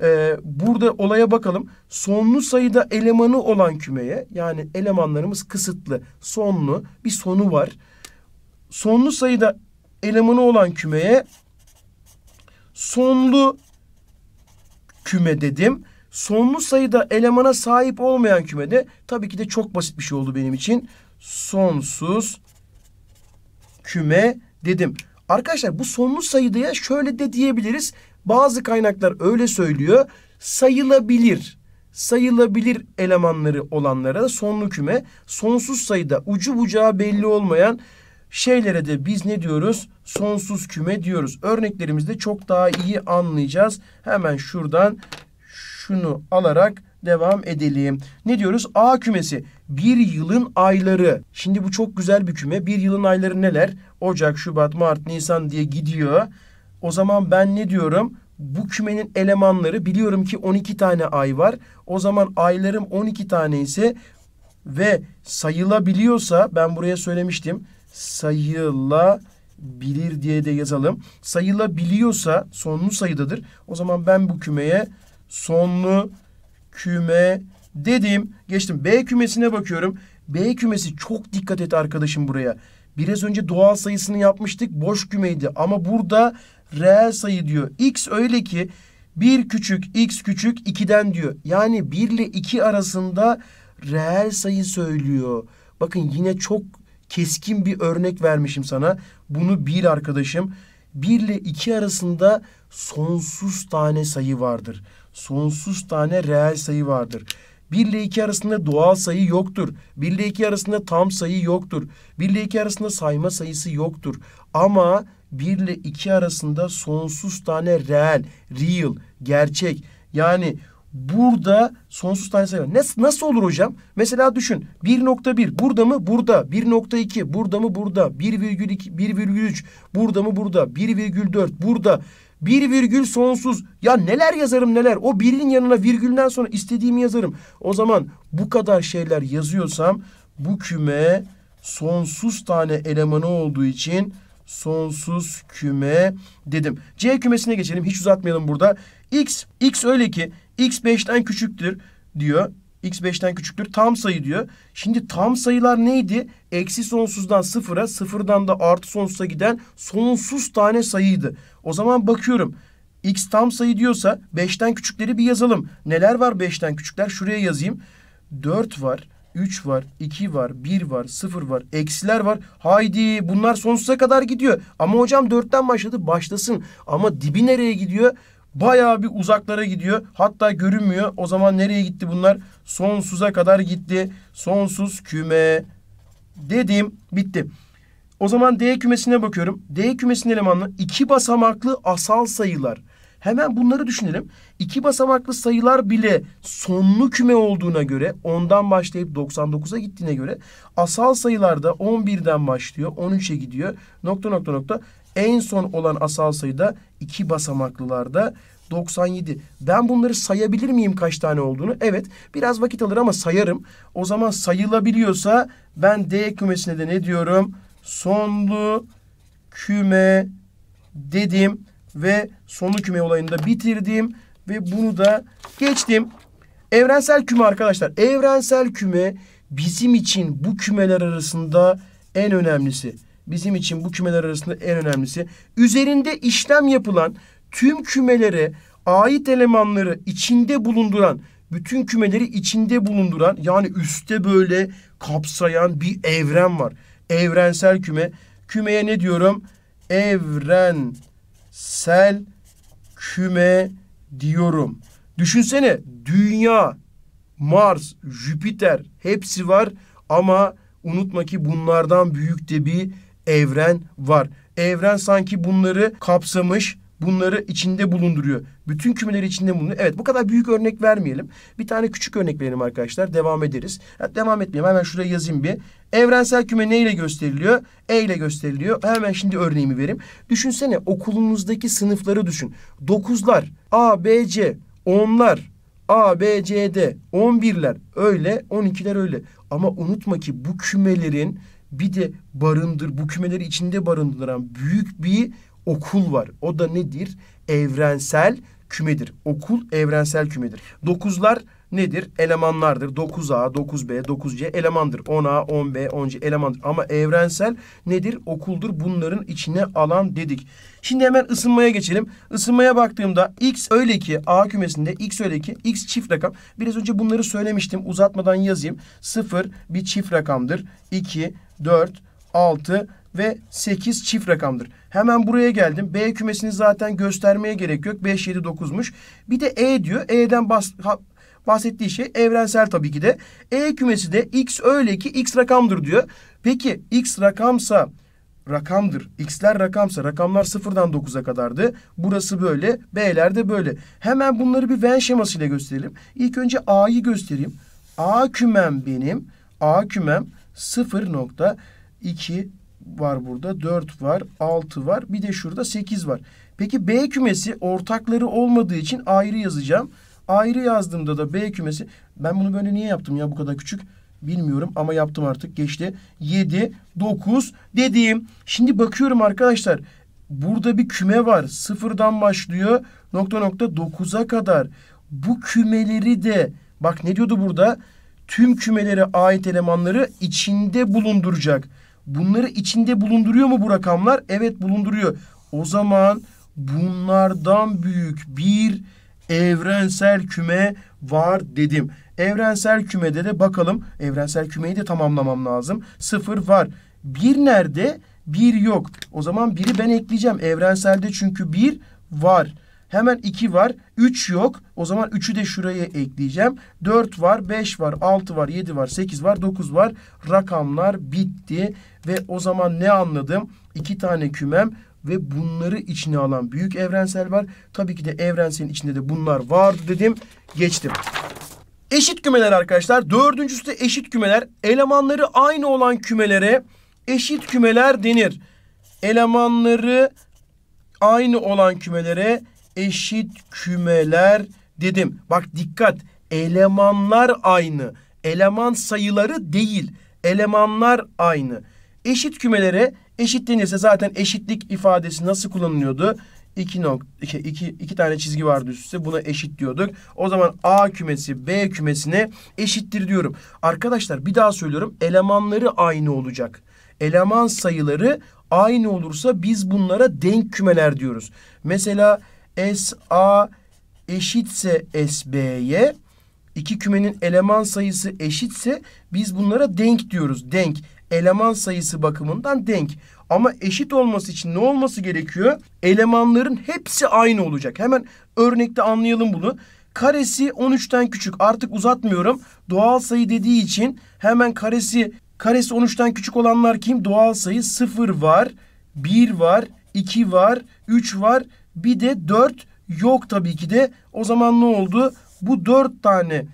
Ee, burada olaya bakalım. Sonlu sayıda elemanı olan kümeye yani elemanlarımız kısıtlı, sonlu bir sonu var. Sonlu sayıda elemanı olan kümeye sonlu küme dedim. Sonlu sayıda elemana sahip olmayan kümede tabii ki de çok basit bir şey oldu benim için. Sonsuz küme dedim. Arkadaşlar bu sonlu sayıda şöyle de diyebiliriz. Bazı kaynaklar öyle söylüyor. Sayılabilir sayılabilir elemanları olanlara sonlu küme, sonsuz sayıda ucu bucağı belli olmayan şeylere de biz ne diyoruz? Sonsuz küme diyoruz. Örneklerimizde çok daha iyi anlayacağız. Hemen şuradan şunu alarak devam edelim. Ne diyoruz? A kümesi. Bir yılın ayları. Şimdi bu çok güzel bir küme. Bir yılın ayları neler? Ocak, Şubat, Mart, Nisan diye gidiyor. O zaman ben ne diyorum? Bu kümenin elemanları biliyorum ki 12 tane ay var. O zaman aylarım 12 tane ise ve sayılabiliyorsa ben buraya söylemiştim. Sayılabilir diye de yazalım. Sayılabiliyorsa sonlu sayıdadır. O zaman ben bu kümeye sonlu küme dedim. Geçtim. B kümesine bakıyorum. B kümesi çok dikkat et arkadaşım buraya. Biraz önce doğal sayısını yapmıştık. Boş kümeydi. Ama burada reel sayı diyor. X öyle ki 1 küçük x küçük 2'den diyor. Yani 1 ile 2 arasında reel sayı söylüyor. Bakın yine çok keskin bir örnek vermişim sana. Bunu bil arkadaşım. 1 ile 2 arasında sonsuz tane sayı vardır. Sonsuz tane reel sayı vardır. 1 ile 2 arasında doğal sayı yoktur. 1 ile 2 arasında tam sayı yoktur. 1 ile 2 arasında sayma sayısı yoktur. Ama 1 ile 2 arasında sonsuz tane reel, real, gerçek. Yani burada sonsuz tane sayı var. Nasıl, nasıl olur hocam? Mesela düşün 1.1 burada mı? Burada. 1.2 burada mı? Burada. 1,2 1,3 burada mı? Burada. 1,4 burada. 1 virgül sonsuz. Ya neler yazarım neler. O birin yanına virgülden sonra istediğimi yazarım. O zaman bu kadar şeyler yazıyorsam bu küme sonsuz tane elemanı olduğu için sonsuz küme dedim. C kümesine geçelim. Hiç uzatmayalım burada. X, X öyle ki X 5'ten küçüktür diyor. X 5'ten küçüktür. Tam sayı diyor. Şimdi tam sayılar neydi? Eksi sonsuzdan sıfıra, sıfırdan da artı sonsuza giden sonsuz tane sayıydı. O zaman bakıyorum. X tam sayı diyorsa 5'ten küçükleri bir yazalım. Neler var 5'ten küçükler? Şuraya yazayım. 4 var. 3 var, 2 var, 1 var, 0 var, eksiler var. Haydi bunlar sonsuza kadar gidiyor. Ama hocam 4'ten başladı başlasın. Ama dibi nereye gidiyor? Bayağı bir uzaklara gidiyor. Hatta görünmüyor. O zaman nereye gitti bunlar? Sonsuza kadar gitti. Sonsuz küme dedim. Bitti. O zaman D kümesine bakıyorum. D kümesinin elemanı iki basamaklı asal sayılar. Hemen bunları düşünelim. İki basamaklı sayılar bile sonlu küme olduğuna göre ondan başlayıp 99'a gittiğine göre asal sayılarda 11'den başlıyor 13'e gidiyor nokta nokta nokta en son olan asal sayıda iki basamaklılarda 97. Ben bunları sayabilir miyim kaç tane olduğunu? Evet. Biraz vakit alır ama sayarım. O zaman sayılabiliyorsa ben D kümesine de ne diyorum? Sonlu küme dedim ve sonlu küme olayında bitirdim ve bunu da geçtim. Evrensel küme arkadaşlar. Evrensel küme bizim için bu kümeler arasında en önemlisi. Bizim için bu kümeler arasında en önemlisi. Üzerinde işlem yapılan tüm kümelere ait elemanları içinde bulunduran, bütün kümeleri içinde bulunduran yani üstte böyle kapsayan bir evren var. Evrensel küme. Kümeye ne diyorum? Evren sel küme diyorum. Düşünsene dünya, Mars, Jüpiter hepsi var ama unutma ki bunlardan büyük de bir evren var. Evren sanki bunları kapsamış bunları içinde bulunduruyor. Bütün kümeleri içinde bulunuyor. Evet bu kadar büyük örnek vermeyelim. Bir tane küçük örnek verelim arkadaşlar. Devam ederiz. Ya, devam etmeyeyim. Hemen şuraya yazayım bir. Evrensel küme neyle gösteriliyor? E ile gösteriliyor. Hemen şimdi örneğimi vereyim. Düşünsene okulunuzdaki sınıfları düşün. Dokuzlar, A, B, C, onlar, A, B, C, D, on birler öyle, on ikiler öyle. Ama unutma ki bu kümelerin bir de barındır, bu kümeleri içinde barındıran büyük bir okul var. O da nedir? Evrensel kümedir. Okul evrensel kümedir. Dokuzlar nedir? Elemanlardır. 9A, 9B, 9C elemandır. 10A, 10B, 10C elemandır. Ama evrensel nedir? Okuldur. Bunların içine alan dedik. Şimdi hemen ısınmaya geçelim. Isınmaya baktığımda x öyle ki A kümesinde x öyle ki x çift rakam. Biraz önce bunları söylemiştim. Uzatmadan yazayım. 0 bir çift rakamdır. 2, 4, 6 ve 8 çift rakamdır. Hemen buraya geldim. B kümesini zaten göstermeye gerek yok. 5, 7, 9'muş. Bir de E diyor. E'den bas, ha, bahsettiği şey evrensel tabii ki de. E kümesi de X öyle ki X rakamdır diyor. Peki X rakamsa rakamdır. X'ler rakamsa rakamlar sıfırdan 9'a kadardı. Burası böyle. B'ler de böyle. Hemen bunları bir Venn şemasıyla gösterelim. İlk önce A'yı göstereyim. A kümem benim. A kümem 0.2 var burada. 4 var, 6 var. Bir de şurada 8 var. Peki B kümesi ortakları olmadığı için ayrı yazacağım. Ayrı yazdığımda da B kümesi. Ben bunu böyle niye yaptım ya bu kadar küçük? Bilmiyorum ama yaptım artık geçti. 7, 9 dediğim. Şimdi bakıyorum arkadaşlar. Burada bir küme var. Sıfırdan başlıyor. Nokta nokta 9'a kadar. Bu kümeleri de bak ne diyordu burada? Tüm kümelere ait elemanları içinde bulunduracak. Bunları içinde bulunduruyor mu bu rakamlar? Evet bulunduruyor. O zaman bunlardan büyük bir evrensel küme var dedim. Evrensel kümede de bakalım. Evrensel kümeyi de tamamlamam lazım. Sıfır var. Bir nerede? Bir yok. O zaman biri ben ekleyeceğim. Evrenselde çünkü bir var. Hemen 2 var. 3 yok. O zaman 3'ü de şuraya ekleyeceğim. 4 var, 5 var, 6 var, 7 var, 8 var, 9 var. Rakamlar bitti. Ve o zaman ne anladım? 2 tane kümem ve bunları içine alan büyük evrensel var. Tabii ki de evrenselin içinde de bunlar vardı dedim. Geçtim. Eşit kümeler arkadaşlar. Dördüncüsü de eşit kümeler. Elemanları aynı olan kümelere eşit kümeler denir. Elemanları aynı olan kümelere eşit kümeler dedim. Bak dikkat elemanlar aynı. Eleman sayıları değil. Elemanlar aynı. Eşit kümelere eşit denirse zaten eşitlik ifadesi nasıl kullanılıyordu? İki, nok iki, iki, iki tane çizgi vardı üstte buna eşit diyorduk. O zaman A kümesi B kümesine eşittir diyorum. Arkadaşlar bir daha söylüyorum elemanları aynı olacak. Eleman sayıları aynı olursa biz bunlara denk kümeler diyoruz. Mesela SA eşitse SB'ye iki kümenin eleman sayısı eşitse biz bunlara denk diyoruz. Denk. Eleman sayısı bakımından denk. Ama eşit olması için ne olması gerekiyor? Elemanların hepsi aynı olacak. Hemen örnekte anlayalım bunu. Karesi 13'ten küçük. Artık uzatmıyorum. Doğal sayı dediği için hemen karesi karesi 13'ten küçük olanlar kim? Doğal sayı 0 var, 1 var, 2 var, 3 var, bir de 4 yok tabii ki de. O zaman ne oldu? Bu 4 tane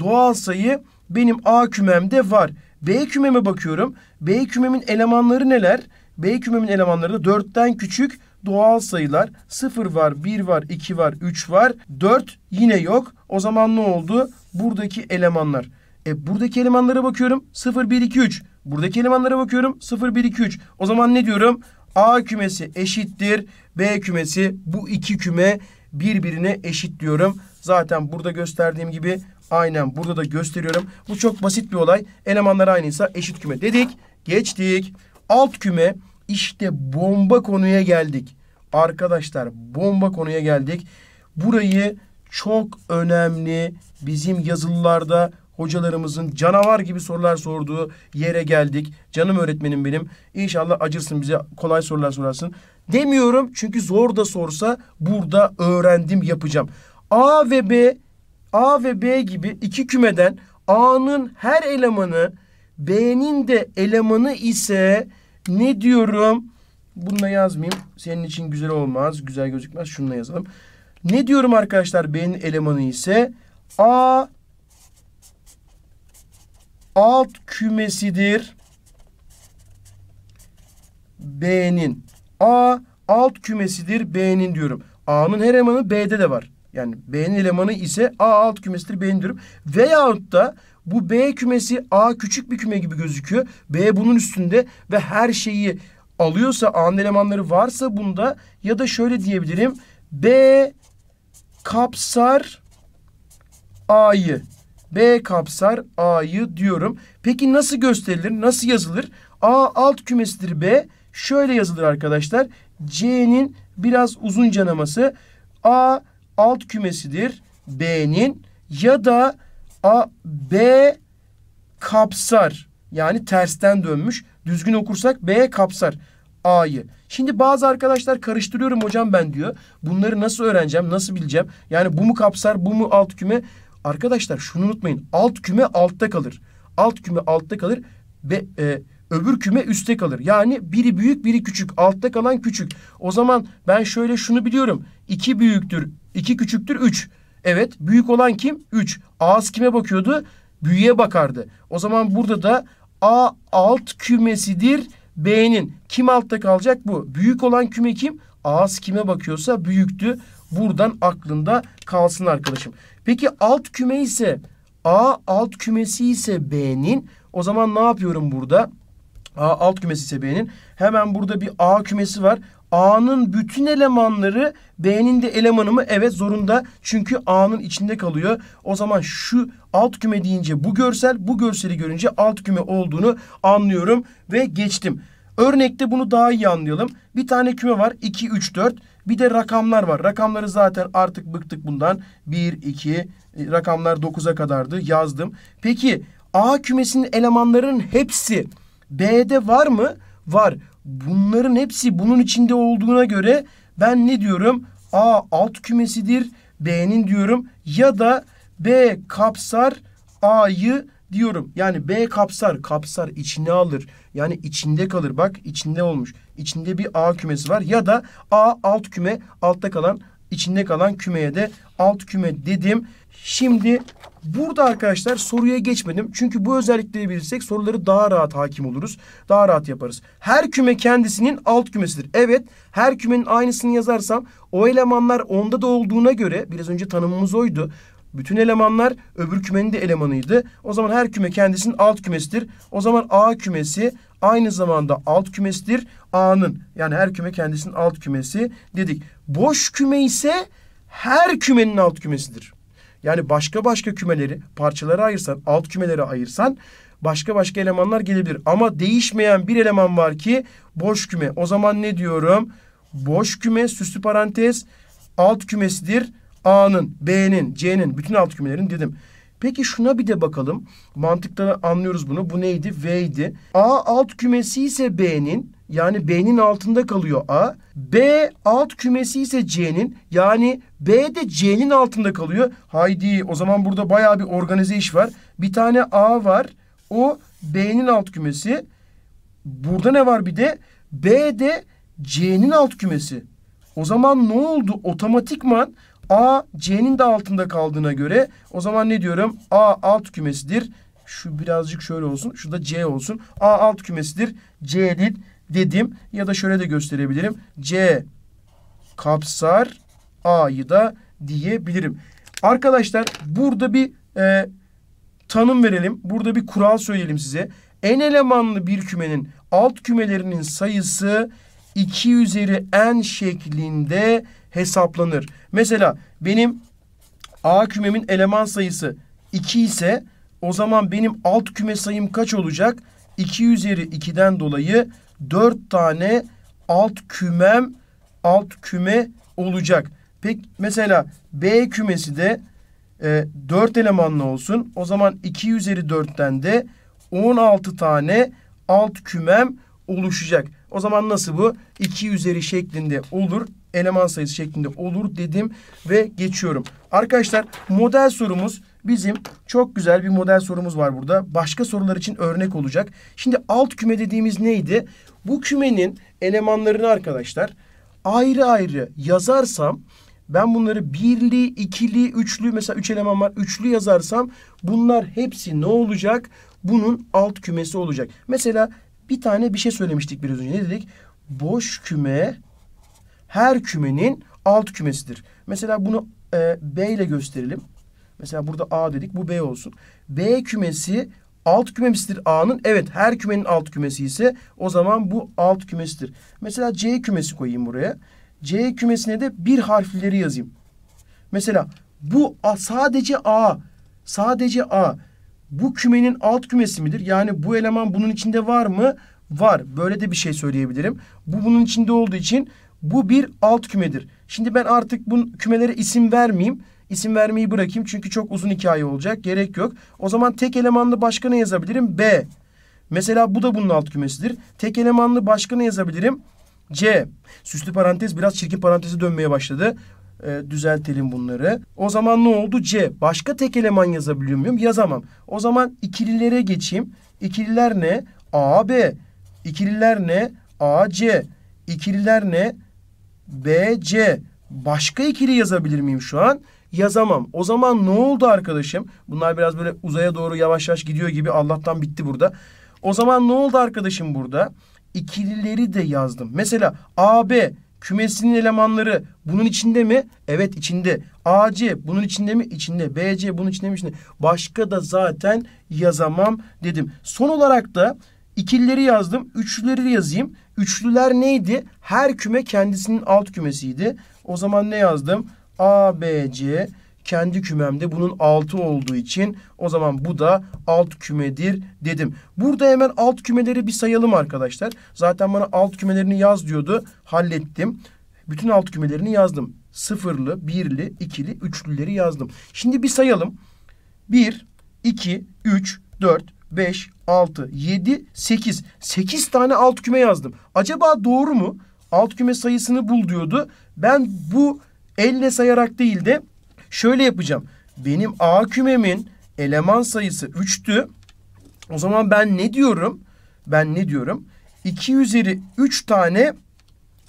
doğal sayı benim A kümemde var. B kümeme bakıyorum. B kümemin elemanları neler? B kümemin elemanları da 4'ten küçük doğal sayılar. 0 var, 1 var, 2 var, 3 var. 4 yine yok. O zaman ne oldu? Buradaki elemanlar. E buradaki elemanlara bakıyorum. 0, 1, 2, 3. Buradaki elemanlara bakıyorum. 0, 1, 2, 3. O zaman ne diyorum? A kümesi eşittir. B kümesi bu iki küme birbirine eşit diyorum. Zaten burada gösterdiğim gibi aynen burada da gösteriyorum. Bu çok basit bir olay. Elemanlar aynıysa eşit küme dedik. Geçtik. Alt küme işte bomba konuya geldik. Arkadaşlar bomba konuya geldik. Burayı çok önemli bizim yazılılarda hocalarımızın canavar gibi sorular sorduğu yere geldik. Canım öğretmenim benim. İnşallah acırsın bize kolay sorular sorarsın. Demiyorum çünkü zor da sorsa burada öğrendim yapacağım. A ve B A ve B gibi iki kümeden A'nın her elemanı B'nin de elemanı ise ne diyorum? Bununla yazmayayım. Senin için güzel olmaz. Güzel gözükmez. Şununla yazalım. Ne diyorum arkadaşlar? B'nin elemanı ise A alt kümesidir. B'nin. A alt kümesidir B'nin diyorum. A'nın her elemanı B'de de var. Yani B'nin elemanı ise A alt kümesidir B'nin diyorum. Veyahut da bu B kümesi A küçük bir küme gibi gözüküyor. B bunun üstünde ve her şeyi alıyorsa A'nın elemanları varsa bunda ya da şöyle diyebilirim. B kapsar A'yı. B kapsar A'yı diyorum. Peki nasıl gösterilir? Nasıl yazılır? A alt kümesidir B. Şöyle yazılır arkadaşlar. C'nin biraz uzun canaması A alt kümesidir B'nin ya da A B kapsar. Yani tersten dönmüş. Düzgün okursak B kapsar A'yı. Şimdi bazı arkadaşlar karıştırıyorum hocam ben diyor. Bunları nasıl öğreneceğim, nasıl bileceğim? Yani bu mu kapsar, bu mu alt küme? Arkadaşlar şunu unutmayın. Alt küme altta kalır. Alt küme altta kalır ve e, öbür küme üstte kalır. Yani biri büyük biri küçük. Altta kalan küçük. O zaman ben şöyle şunu biliyorum. 2 büyüktür, 2 küçüktür 3. Evet büyük olan kim? 3. Ağız kime bakıyordu? Büyüye bakardı. O zaman burada da A alt kümesidir B'nin. Kim altta kalacak bu? Büyük olan küme kim? Ağız kime bakıyorsa büyüktü. Buradan aklında kalsın arkadaşım. Peki alt küme ise A alt kümesi ise B'nin. O zaman ne yapıyorum burada? A alt kümesi ise B'nin. Hemen burada bir A kümesi var. A'nın bütün elemanları B'nin de elemanı mı? Evet zorunda. Çünkü A'nın içinde kalıyor. O zaman şu alt küme deyince bu görsel, bu görseli görünce alt küme olduğunu anlıyorum ve geçtim. Örnekte bunu daha iyi anlayalım. Bir tane küme var. 2, 3, 4. Bir de rakamlar var. Rakamları zaten artık bıktık bundan. 1, 2, e, rakamlar 9'a kadardı yazdım. Peki A kümesinin elemanlarının hepsi B'de var mı? Var. Bunların hepsi bunun içinde olduğuna göre ben ne diyorum? A alt kümesidir B'nin diyorum ya da B kapsar A'yı diyorum. Yani B kapsar, kapsar içine alır. Yani içinde kalır. Bak içinde olmuş. İçinde bir A kümesi var. Ya da A alt küme altta kalan içinde kalan kümeye de alt küme dedim. Şimdi burada arkadaşlar soruya geçmedim. Çünkü bu özellikleri bilirsek soruları daha rahat hakim oluruz. Daha rahat yaparız. Her küme kendisinin alt kümesidir. Evet her kümenin aynısını yazarsam o elemanlar onda da olduğuna göre biraz önce tanımımız oydu bütün elemanlar öbür kümenin de elemanıydı. O zaman her küme kendisinin alt kümesidir. O zaman A kümesi aynı zamanda alt kümesidir. A'nın yani her küme kendisinin alt kümesi dedik. Boş küme ise her kümenin alt kümesidir. Yani başka başka kümeleri parçalara ayırsan, alt kümelere ayırsan başka başka elemanlar gelebilir. Ama değişmeyen bir eleman var ki boş küme. O zaman ne diyorum? Boş küme süslü parantez alt kümesidir A'nın, B'nin, C'nin bütün alt kümelerin dedim. Peki şuna bir de bakalım. Mantıkta anlıyoruz bunu. Bu neydi? V'ydi. A alt kümesi ise B'nin yani B'nin altında kalıyor A. B alt kümesi ise C'nin yani B de C'nin altında kalıyor. Haydi o zaman burada bayağı bir organize iş var. Bir tane A var. O B'nin alt kümesi. Burada ne var bir de? B de C'nin alt kümesi. O zaman ne oldu? Otomatikman A C'nin de altında kaldığına göre o zaman ne diyorum? A alt kümesidir. Şu birazcık şöyle olsun. Şu da C olsun. A alt kümesidir. C'dir dedim. Ya da şöyle de gösterebilirim. C kapsar A'yı da diyebilirim. Arkadaşlar burada bir e, tanım verelim. Burada bir kural söyleyelim size. En elemanlı bir kümenin alt kümelerinin sayısı 2 üzeri n şeklinde hesaplanır. Mesela benim A kümemin eleman sayısı 2 ise o zaman benim alt küme sayım kaç olacak? 2 üzeri 2'den dolayı 4 tane alt kümem alt küme olacak. Peki mesela B kümesi de e, 4 elemanlı olsun. O zaman 2 üzeri 4'ten de 16 tane alt kümem oluşacak. O zaman nasıl bu? 2 üzeri şeklinde olur eleman sayısı şeklinde olur dedim ve geçiyorum. Arkadaşlar model sorumuz bizim çok güzel bir model sorumuz var burada. Başka sorular için örnek olacak. Şimdi alt küme dediğimiz neydi? Bu kümenin elemanlarını arkadaşlar ayrı ayrı yazarsam ben bunları birli, ikili, üçlü mesela üç eleman var. Üçlü yazarsam bunlar hepsi ne olacak? Bunun alt kümesi olacak. Mesela bir tane bir şey söylemiştik biraz önce. Ne dedik? Boş küme her kümenin alt kümesidir. Mesela bunu e, B ile gösterelim. Mesela burada A dedik bu B olsun. B kümesi alt kümesidir A'nın. Evet her kümenin alt kümesi ise o zaman bu alt kümesidir. Mesela C kümesi koyayım buraya. C kümesine de bir harfleri yazayım. Mesela bu A, sadece A sadece A bu kümenin alt kümesi midir? Yani bu eleman bunun içinde var mı? Var. Böyle de bir şey söyleyebilirim. Bu bunun içinde olduğu için bu bir alt kümedir. Şimdi ben artık bu kümelere isim vermeyeyim. İsim vermeyi bırakayım çünkü çok uzun hikaye olacak. Gerek yok. O zaman tek elemanlı başka ne yazabilirim? B. Mesela bu da bunun alt kümesidir. Tek elemanlı başka ne yazabilirim? C. Süslü parantez biraz çirkin parantezi dönmeye başladı. Ee, düzeltelim bunları. O zaman ne oldu? C. Başka tek eleman yazabiliyor muyum? Yazamam. O zaman ikililere geçeyim. İkililer ne? A, B. İkililer ne? A, C. İkililer ne? BC. Başka ikili yazabilir miyim şu an? Yazamam. O zaman ne oldu arkadaşım? Bunlar biraz böyle uzaya doğru yavaş yavaş gidiyor gibi. Allah'tan bitti burada. O zaman ne oldu arkadaşım burada? İkilileri de yazdım. Mesela AB kümesinin elemanları bunun içinde mi? Evet içinde. AC bunun içinde mi? İçinde. BC bunun içinde mi? İçinde. Başka da zaten yazamam dedim. Son olarak da İkilileri yazdım. Üçlüleri yazayım. Üçlüler neydi? Her küme kendisinin alt kümesiydi. O zaman ne yazdım? A, B, C kendi kümemde bunun 6 olduğu için o zaman bu da alt kümedir dedim. Burada hemen alt kümeleri bir sayalım arkadaşlar. Zaten bana alt kümelerini yaz diyordu. Hallettim. Bütün alt kümelerini yazdım. Sıfırlı, birli, ikili, üçlüleri yazdım. Şimdi bir sayalım. 1, 2, 3, 4, 5, 6, 7, 8. 8 tane alt küme yazdım. Acaba doğru mu? Alt küme sayısını bul diyordu. Ben bu elle sayarak değil de şöyle yapacağım. Benim A kümemin eleman sayısı 3'tü. O zaman ben ne diyorum? Ben ne diyorum? 2 üzeri 3 tane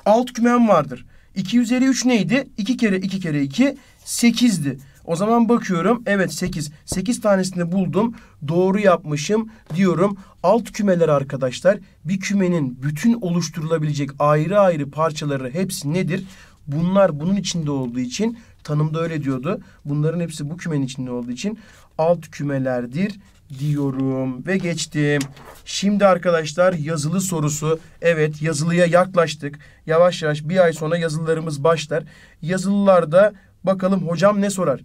alt kümem vardır. 2 üzeri 3 neydi? 2 kere 2 kere 2 8'di. O zaman bakıyorum. Evet 8. 8 tanesini buldum. Doğru yapmışım diyorum. Alt kümeler arkadaşlar bir kümenin bütün oluşturulabilecek ayrı ayrı parçaları hepsi nedir? Bunlar bunun içinde olduğu için tanımda öyle diyordu. Bunların hepsi bu kümenin içinde olduğu için alt kümelerdir diyorum ve geçtim. Şimdi arkadaşlar yazılı sorusu. Evet yazılıya yaklaştık. Yavaş yavaş bir ay sonra yazılılarımız başlar. Yazılılarda Bakalım hocam ne sorar?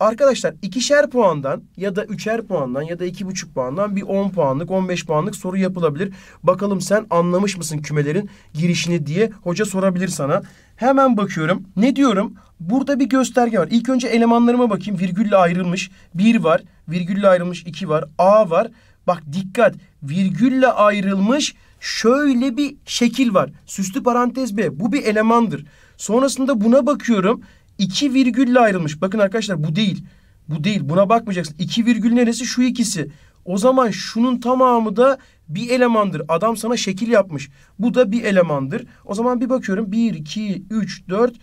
Arkadaşlar ikişer puandan ya da üçer puandan ya da iki buçuk puandan bir on puanlık, on beş puanlık soru yapılabilir. Bakalım sen anlamış mısın kümelerin girişini diye hoca sorabilir sana. Hemen bakıyorum. Ne diyorum? Burada bir gösterge var. İlk önce elemanlarıma bakayım. Virgülle ayrılmış. Bir var. Virgülle ayrılmış. iki var. A var. Bak dikkat. Virgülle ayrılmış şöyle bir şekil var. Süslü parantez B. Bu bir elemandır. Sonrasında buna bakıyorum. İki virgülle ayrılmış. Bakın arkadaşlar bu değil. Bu değil. Buna bakmayacaksın. İki virgül neresi? Şu ikisi. O zaman şunun tamamı da bir elemandır. Adam sana şekil yapmış. Bu da bir elemandır. O zaman bir bakıyorum. bir, iki, üç, dört,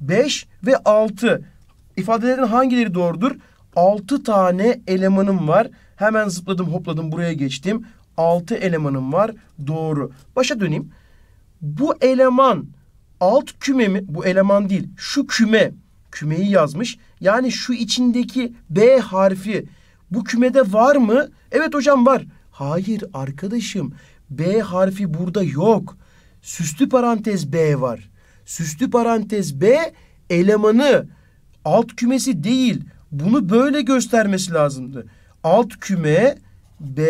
beş ve altı. İfadelerin hangileri doğrudur? Altı tane elemanım var. Hemen zıpladım hopladım buraya geçtim. Altı elemanım var. Doğru. Başa döneyim. Bu eleman alt küme mi? Bu eleman değil. Şu küme kümeyi yazmış. Yani şu içindeki B harfi bu kümede var mı? Evet hocam var. Hayır arkadaşım B harfi burada yok. Süslü parantez B var. Süslü parantez B elemanı alt kümesi değil. Bunu böyle göstermesi lazımdı. Alt küme B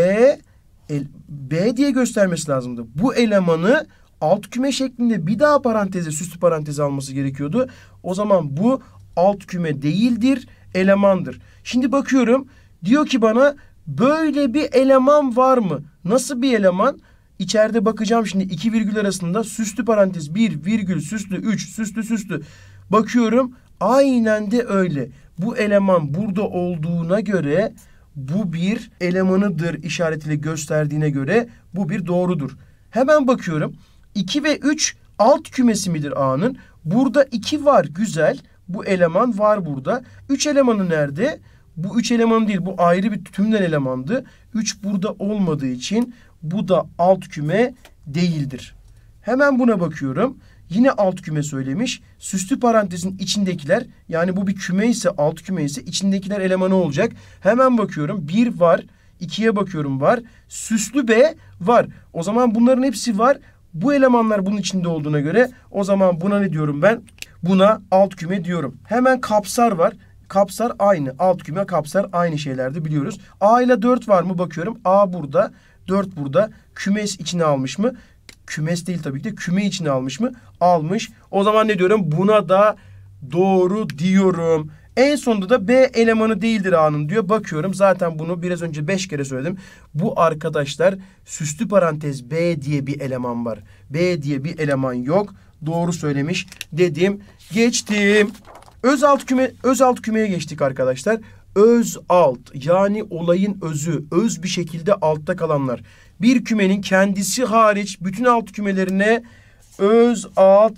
el, B diye göstermesi lazımdı. Bu elemanı alt küme şeklinde bir daha paranteze süslü parantezi alması gerekiyordu. O zaman bu alt küme değildir, elemandır. Şimdi bakıyorum diyor ki bana böyle bir eleman var mı? Nasıl bir eleman? İçeride bakacağım şimdi iki virgül arasında süslü parantez bir virgül süslü üç süslü süslü. Bakıyorum aynen de öyle. Bu eleman burada olduğuna göre bu bir elemanıdır işaretiyle gösterdiğine göre bu bir doğrudur. Hemen bakıyorum. 2 ve 3 alt kümesi midir A'nın? Burada 2 var güzel. Bu eleman var burada. 3 elemanı nerede? Bu 3 eleman değil. Bu ayrı bir tümden elemandı. 3 burada olmadığı için bu da alt küme değildir. Hemen buna bakıyorum. Yine alt küme söylemiş. Süslü parantezin içindekiler yani bu bir küme ise alt küme ise içindekiler elemanı olacak. Hemen bakıyorum. 1 var. 2'ye bakıyorum var. Süslü B var. O zaman bunların hepsi var. Bu elemanlar bunun içinde olduğuna göre o zaman buna ne diyorum ben? Buna alt küme diyorum. Hemen kapsar var. Kapsar aynı. Alt küme kapsar aynı şeylerde biliyoruz. A ile 4 var mı bakıyorum. A burada. 4 burada. Kümes içine almış mı? Kümes değil tabii ki de küme içine almış mı? Almış. O zaman ne diyorum? Buna da doğru diyorum. En sonunda da B elemanı değildir A'nın diyor. Bakıyorum zaten bunu biraz önce beş kere söyledim. Bu arkadaşlar süslü parantez B diye bir eleman var. B diye bir eleman yok. Doğru söylemiş dedim. Geçtim. Öz alt küme öz alt kümeye geçtik arkadaşlar. Öz alt yani olayın özü, öz bir şekilde altta kalanlar. Bir kümenin kendisi hariç bütün alt kümelerine öz alt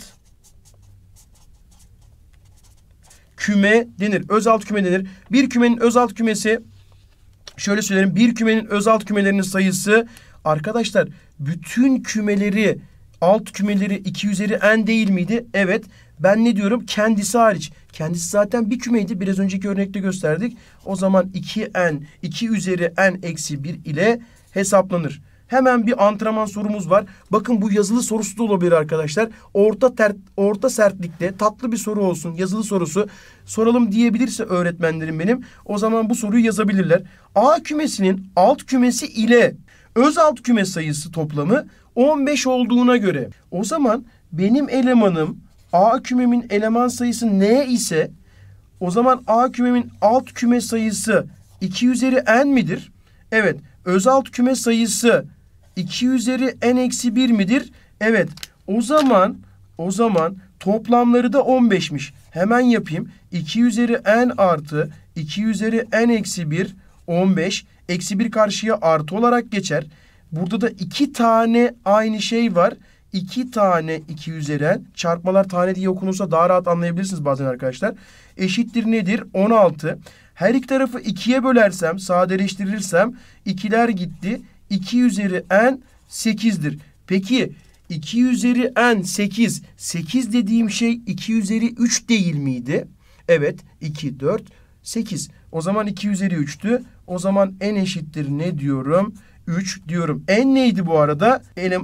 küme denir. Özalt küme denir. Bir kümenin özalt kümesi şöyle söylerim. Bir kümenin özalt kümelerinin sayısı arkadaşlar bütün kümeleri alt kümeleri 2 üzeri n değil miydi? Evet. Ben ne diyorum? Kendisi hariç. Kendisi zaten bir kümeydi. Biraz önceki örnekte gösterdik. O zaman 2n, 2 üzeri n eksi 1 ile hesaplanır. Hemen bir antrenman sorumuz var. Bakın bu yazılı sorusu da olabilir arkadaşlar. Orta, ter, orta sertlikte tatlı bir soru olsun yazılı sorusu. Soralım diyebilirse öğretmenlerim benim. O zaman bu soruyu yazabilirler. A kümesinin alt kümesi ile öz alt küme sayısı toplamı 15 olduğuna göre. O zaman benim elemanım A kümemin eleman sayısı N ise o zaman A kümemin alt küme sayısı 2 üzeri N midir? Evet öz alt küme sayısı 2 üzeri n eksi 1 midir? Evet. O zaman o zaman toplamları da 15'miş. Hemen yapayım. 2 üzeri n artı 2 üzeri n eksi 1 15. Eksi 1 karşıya artı olarak geçer. Burada da 2 tane aynı şey var. 2 tane 2 üzeri n çarpmalar tane diye okunursa daha rahat anlayabilirsiniz bazen arkadaşlar. Eşittir nedir? 16. Her iki tarafı 2'ye bölersem sadeleştirirsem 2'ler gitti. 2 üzeri n 8'dir. Peki 2 üzeri n 8. 8 dediğim şey 2 üzeri 3 değil miydi? Evet 2 4 8. O zaman 2 üzeri 3'tü. O zaman n eşittir ne diyorum? 3 diyorum. N neydi bu arada? Ele,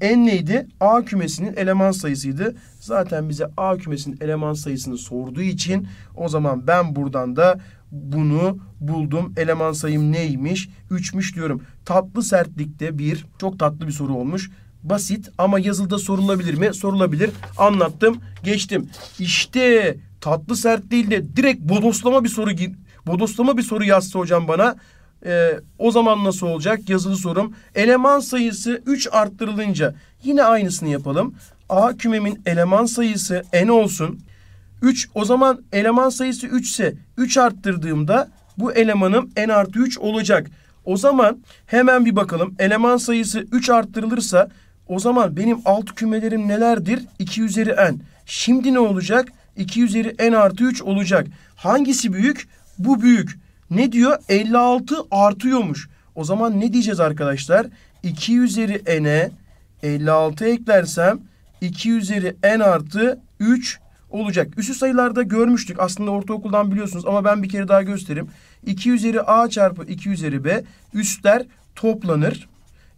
e, n neydi? A kümesinin eleman sayısıydı. Zaten bize A kümesinin eleman sayısını sorduğu için o zaman ben buradan da bunu buldum. Eleman sayım neymiş? 3'müş diyorum tatlı sertlikte bir. Çok tatlı bir soru olmuş. Basit ama yazılda sorulabilir mi? Sorulabilir. Anlattım. Geçtim. İşte tatlı sert değil de direkt bodoslama bir soru bodoslama bir soru yazsa hocam bana ee, o zaman nasıl olacak? Yazılı sorum. Eleman sayısı 3 arttırılınca yine aynısını yapalım. A kümemin eleman sayısı n olsun. 3 o zaman eleman sayısı 3 ise 3 arttırdığımda bu elemanım n artı 3 olacak. O zaman hemen bir bakalım. Eleman sayısı 3 arttırılırsa o zaman benim alt kümelerim nelerdir? 2 üzeri n. Şimdi ne olacak? 2 üzeri n artı 3 olacak. Hangisi büyük? Bu büyük. Ne diyor? 56 artıyormuş. O zaman ne diyeceğiz arkadaşlar? 2 üzeri n'e 56 eklersem 2 üzeri n artı 3 olacak. Üstü sayılarda görmüştük. Aslında ortaokuldan biliyorsunuz ama ben bir kere daha göstereyim. 2 üzeri a çarpı 2 üzeri b üstler toplanır.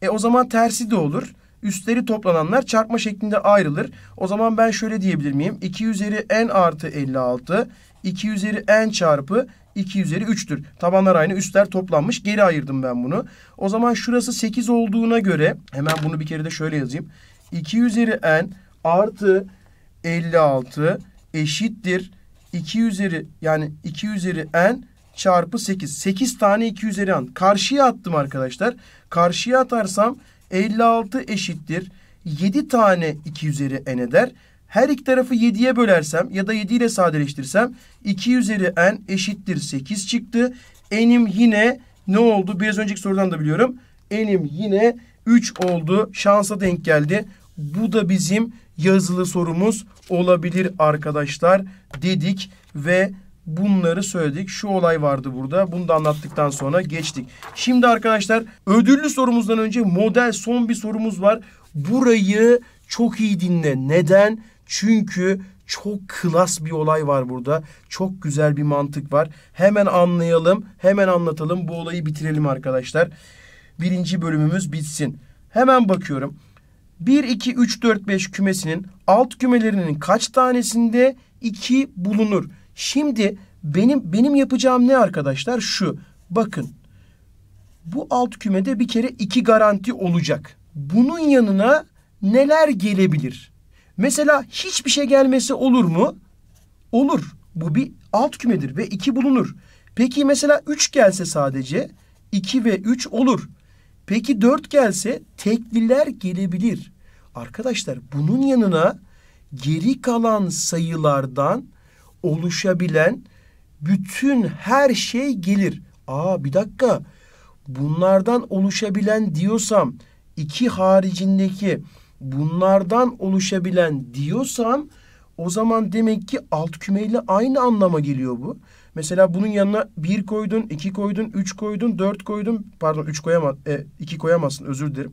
E o zaman tersi de olur. Üstleri toplananlar çarpma şeklinde ayrılır. O zaman ben şöyle diyebilir miyim? 2 üzeri n artı 56, 2 üzeri n çarpı 2 üzeri 3'tür. Tabanlar aynı üstler toplanmış. Geri ayırdım ben bunu. O zaman şurası 8 olduğuna göre hemen bunu bir kere de şöyle yazayım. 2 üzeri n artı 56 eşittir. 2 üzeri yani 2 üzeri n çarpı 8. 8 tane 2 üzeri an. Karşıya attım arkadaşlar. Karşıya atarsam 56 eşittir. 7 tane 2 üzeri n eder. Her iki tarafı 7'ye bölersem ya da 7 ile sadeleştirsem 2 üzeri n eşittir 8 çıktı. N'im yine ne oldu? Biraz önceki sorudan da biliyorum. N'im yine 3 oldu. Şansa denk geldi. Bu da bizim yazılı sorumuz olabilir arkadaşlar dedik ve bunları söyledik. Şu olay vardı burada. Bunu da anlattıktan sonra geçtik. Şimdi arkadaşlar ödüllü sorumuzdan önce model son bir sorumuz var. Burayı çok iyi dinle. Neden? Çünkü çok klas bir olay var burada. Çok güzel bir mantık var. Hemen anlayalım, hemen anlatalım. Bu olayı bitirelim arkadaşlar. Birinci bölümümüz bitsin. Hemen bakıyorum. 1, 2, 3, 4, 5 kümesinin alt kümelerinin kaç tanesinde 2 bulunur? Şimdi benim benim yapacağım ne arkadaşlar? Şu. Bakın. Bu alt kümede bir kere iki garanti olacak. Bunun yanına neler gelebilir? Mesela hiçbir şey gelmesi olur mu? Olur. Bu bir alt kümedir ve iki bulunur. Peki mesela üç gelse sadece iki ve üç olur. Peki dört gelse tekliler gelebilir. Arkadaşlar bunun yanına geri kalan sayılardan oluşabilen bütün her şey gelir. Aa bir dakika bunlardan oluşabilen diyorsam iki haricindeki bunlardan oluşabilen diyorsam o zaman demek ki alt kümeyle aynı anlama geliyor bu. Mesela bunun yanına bir koydun, iki koydun, üç koydun, dört koydun. Pardon üç koyamaz, e, iki koyamazsın özür dilerim.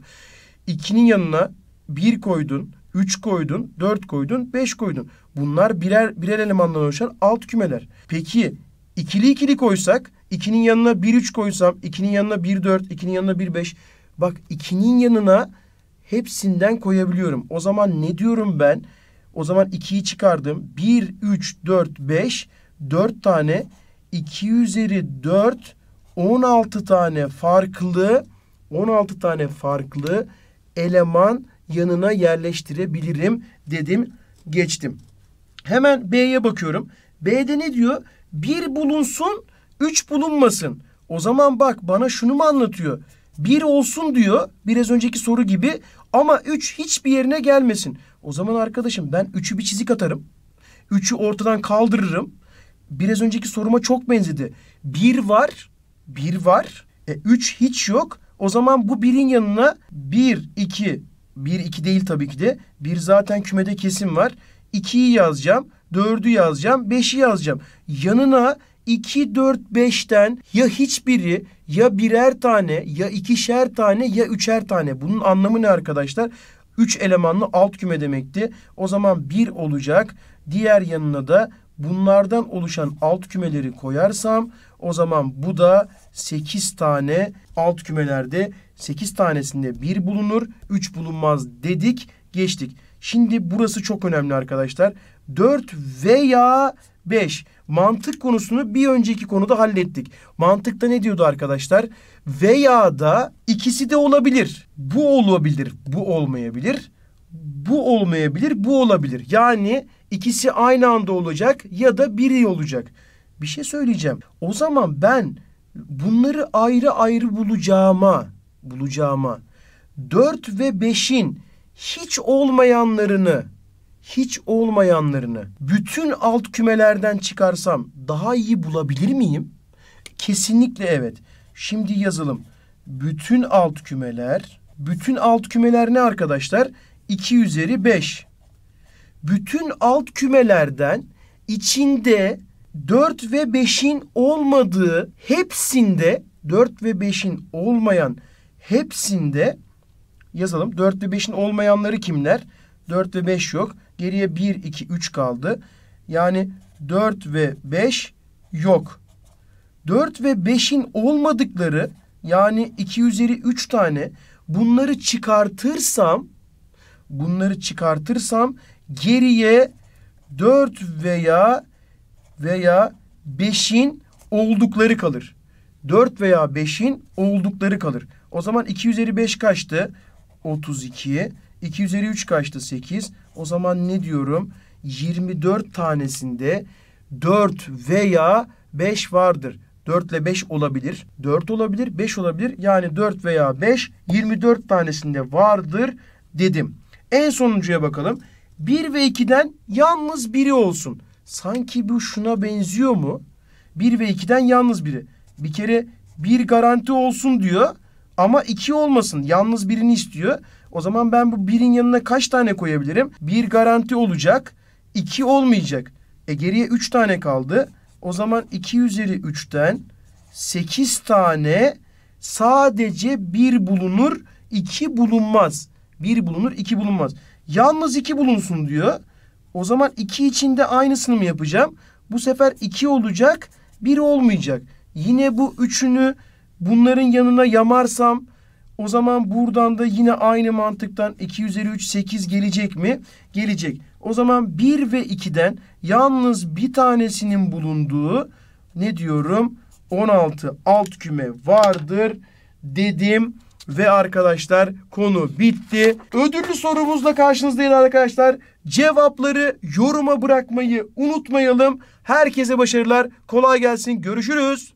İkinin yanına bir koydun, üç koydun, dört koydun, beş koydun. Bunlar birer birer elemandan oluşan alt kümeler. Peki ikili ikili koysak, ikinin yanına bir üç koysam, ikinin yanına bir dört, ikinin yanına bir beş. Bak ikinin yanına hepsinden koyabiliyorum. O zaman ne diyorum ben? O zaman 2'yi çıkardım. 1, 3, 4, 5, 4 tane 2 üzeri 4, 16 tane farklı 16 tane farklı eleman yanına yerleştirebilirim dedim geçtim. Hemen B'ye bakıyorum. B'de ne diyor? Bir bulunsun, üç bulunmasın. O zaman bak bana şunu mu anlatıyor? Bir olsun diyor. Biraz önceki soru gibi. Ama üç hiçbir yerine gelmesin. O zaman arkadaşım ben üçü bir çizik atarım. Üçü ortadan kaldırırım. Biraz önceki soruma çok benzedi. Bir var, bir var. E, üç hiç yok. O zaman bu birin yanına bir, iki, bir, iki değil tabii ki de. Bir zaten kümede kesim var. 2'yi yazacağım, 4'ü yazacağım, 5'i yazacağım. Yanına 2, 4, 5'ten ya hiçbiri ya birer tane ya ikişer tane ya üçer tane. Bunun anlamı ne arkadaşlar? 3 elemanlı alt küme demekti. O zaman 1 olacak. Diğer yanına da bunlardan oluşan alt kümeleri koyarsam o zaman bu da 8 tane alt kümelerde 8 tanesinde 1 bulunur. 3 bulunmaz dedik geçtik. Şimdi burası çok önemli arkadaşlar. 4 veya 5. Mantık konusunu bir önceki konuda hallettik. Mantıkta ne diyordu arkadaşlar? Veya da ikisi de olabilir. Bu olabilir, bu olmayabilir. Bu olmayabilir, bu olabilir. Yani ikisi aynı anda olacak ya da biri olacak. Bir şey söyleyeceğim. O zaman ben bunları ayrı ayrı bulacağıma, bulacağıma 4 ve 5'in hiç olmayanlarını hiç olmayanlarını bütün alt kümelerden çıkarsam daha iyi bulabilir miyim? Kesinlikle evet. Şimdi yazalım. Bütün alt kümeler, bütün alt kümeler ne arkadaşlar? 2 üzeri 5. Bütün alt kümelerden içinde 4 ve 5'in olmadığı hepsinde 4 ve 5'in olmayan hepsinde yazalım. 4 ve 5'in olmayanları kimler? 4 ve 5 yok. Geriye 1, 2, 3 kaldı. Yani 4 ve 5 yok. 4 ve 5'in olmadıkları yani 2 üzeri 3 tane bunları çıkartırsam bunları çıkartırsam geriye 4 veya veya 5'in oldukları kalır. 4 veya 5'in oldukları kalır. O zaman 2 üzeri 5 kaçtı? 32. 2 üzeri 3 kaçtı? 8. O zaman ne diyorum? 24 tanesinde 4 veya 5 vardır. 4 ile 5 olabilir. 4 olabilir, 5 olabilir. Yani 4 veya 5 24 tanesinde vardır dedim. En sonuncuya bakalım. 1 ve 2'den yalnız biri olsun. Sanki bu şuna benziyor mu? 1 ve 2'den yalnız biri. Bir kere bir garanti olsun diyor. Ama iki olmasın. Yalnız birini istiyor. O zaman ben bu birin yanına kaç tane koyabilirim? Bir garanti olacak. iki olmayacak. E geriye üç tane kaldı. O zaman iki üzeri üçten sekiz tane sadece bir bulunur. iki bulunmaz. Bir bulunur iki bulunmaz. Yalnız iki bulunsun diyor. O zaman iki içinde aynısını mı yapacağım? Bu sefer iki olacak. bir olmayacak. Yine bu üçünü Bunların yanına yamarsam o zaman buradan da yine aynı mantıktan 2 8 gelecek mi? Gelecek. O zaman 1 ve 2'den yalnız bir tanesinin bulunduğu ne diyorum? 16 alt küme vardır dedim. Ve arkadaşlar konu bitti. Ödüllü sorumuzla karşınızdayız arkadaşlar. Cevapları yoruma bırakmayı unutmayalım. Herkese başarılar. Kolay gelsin. Görüşürüz.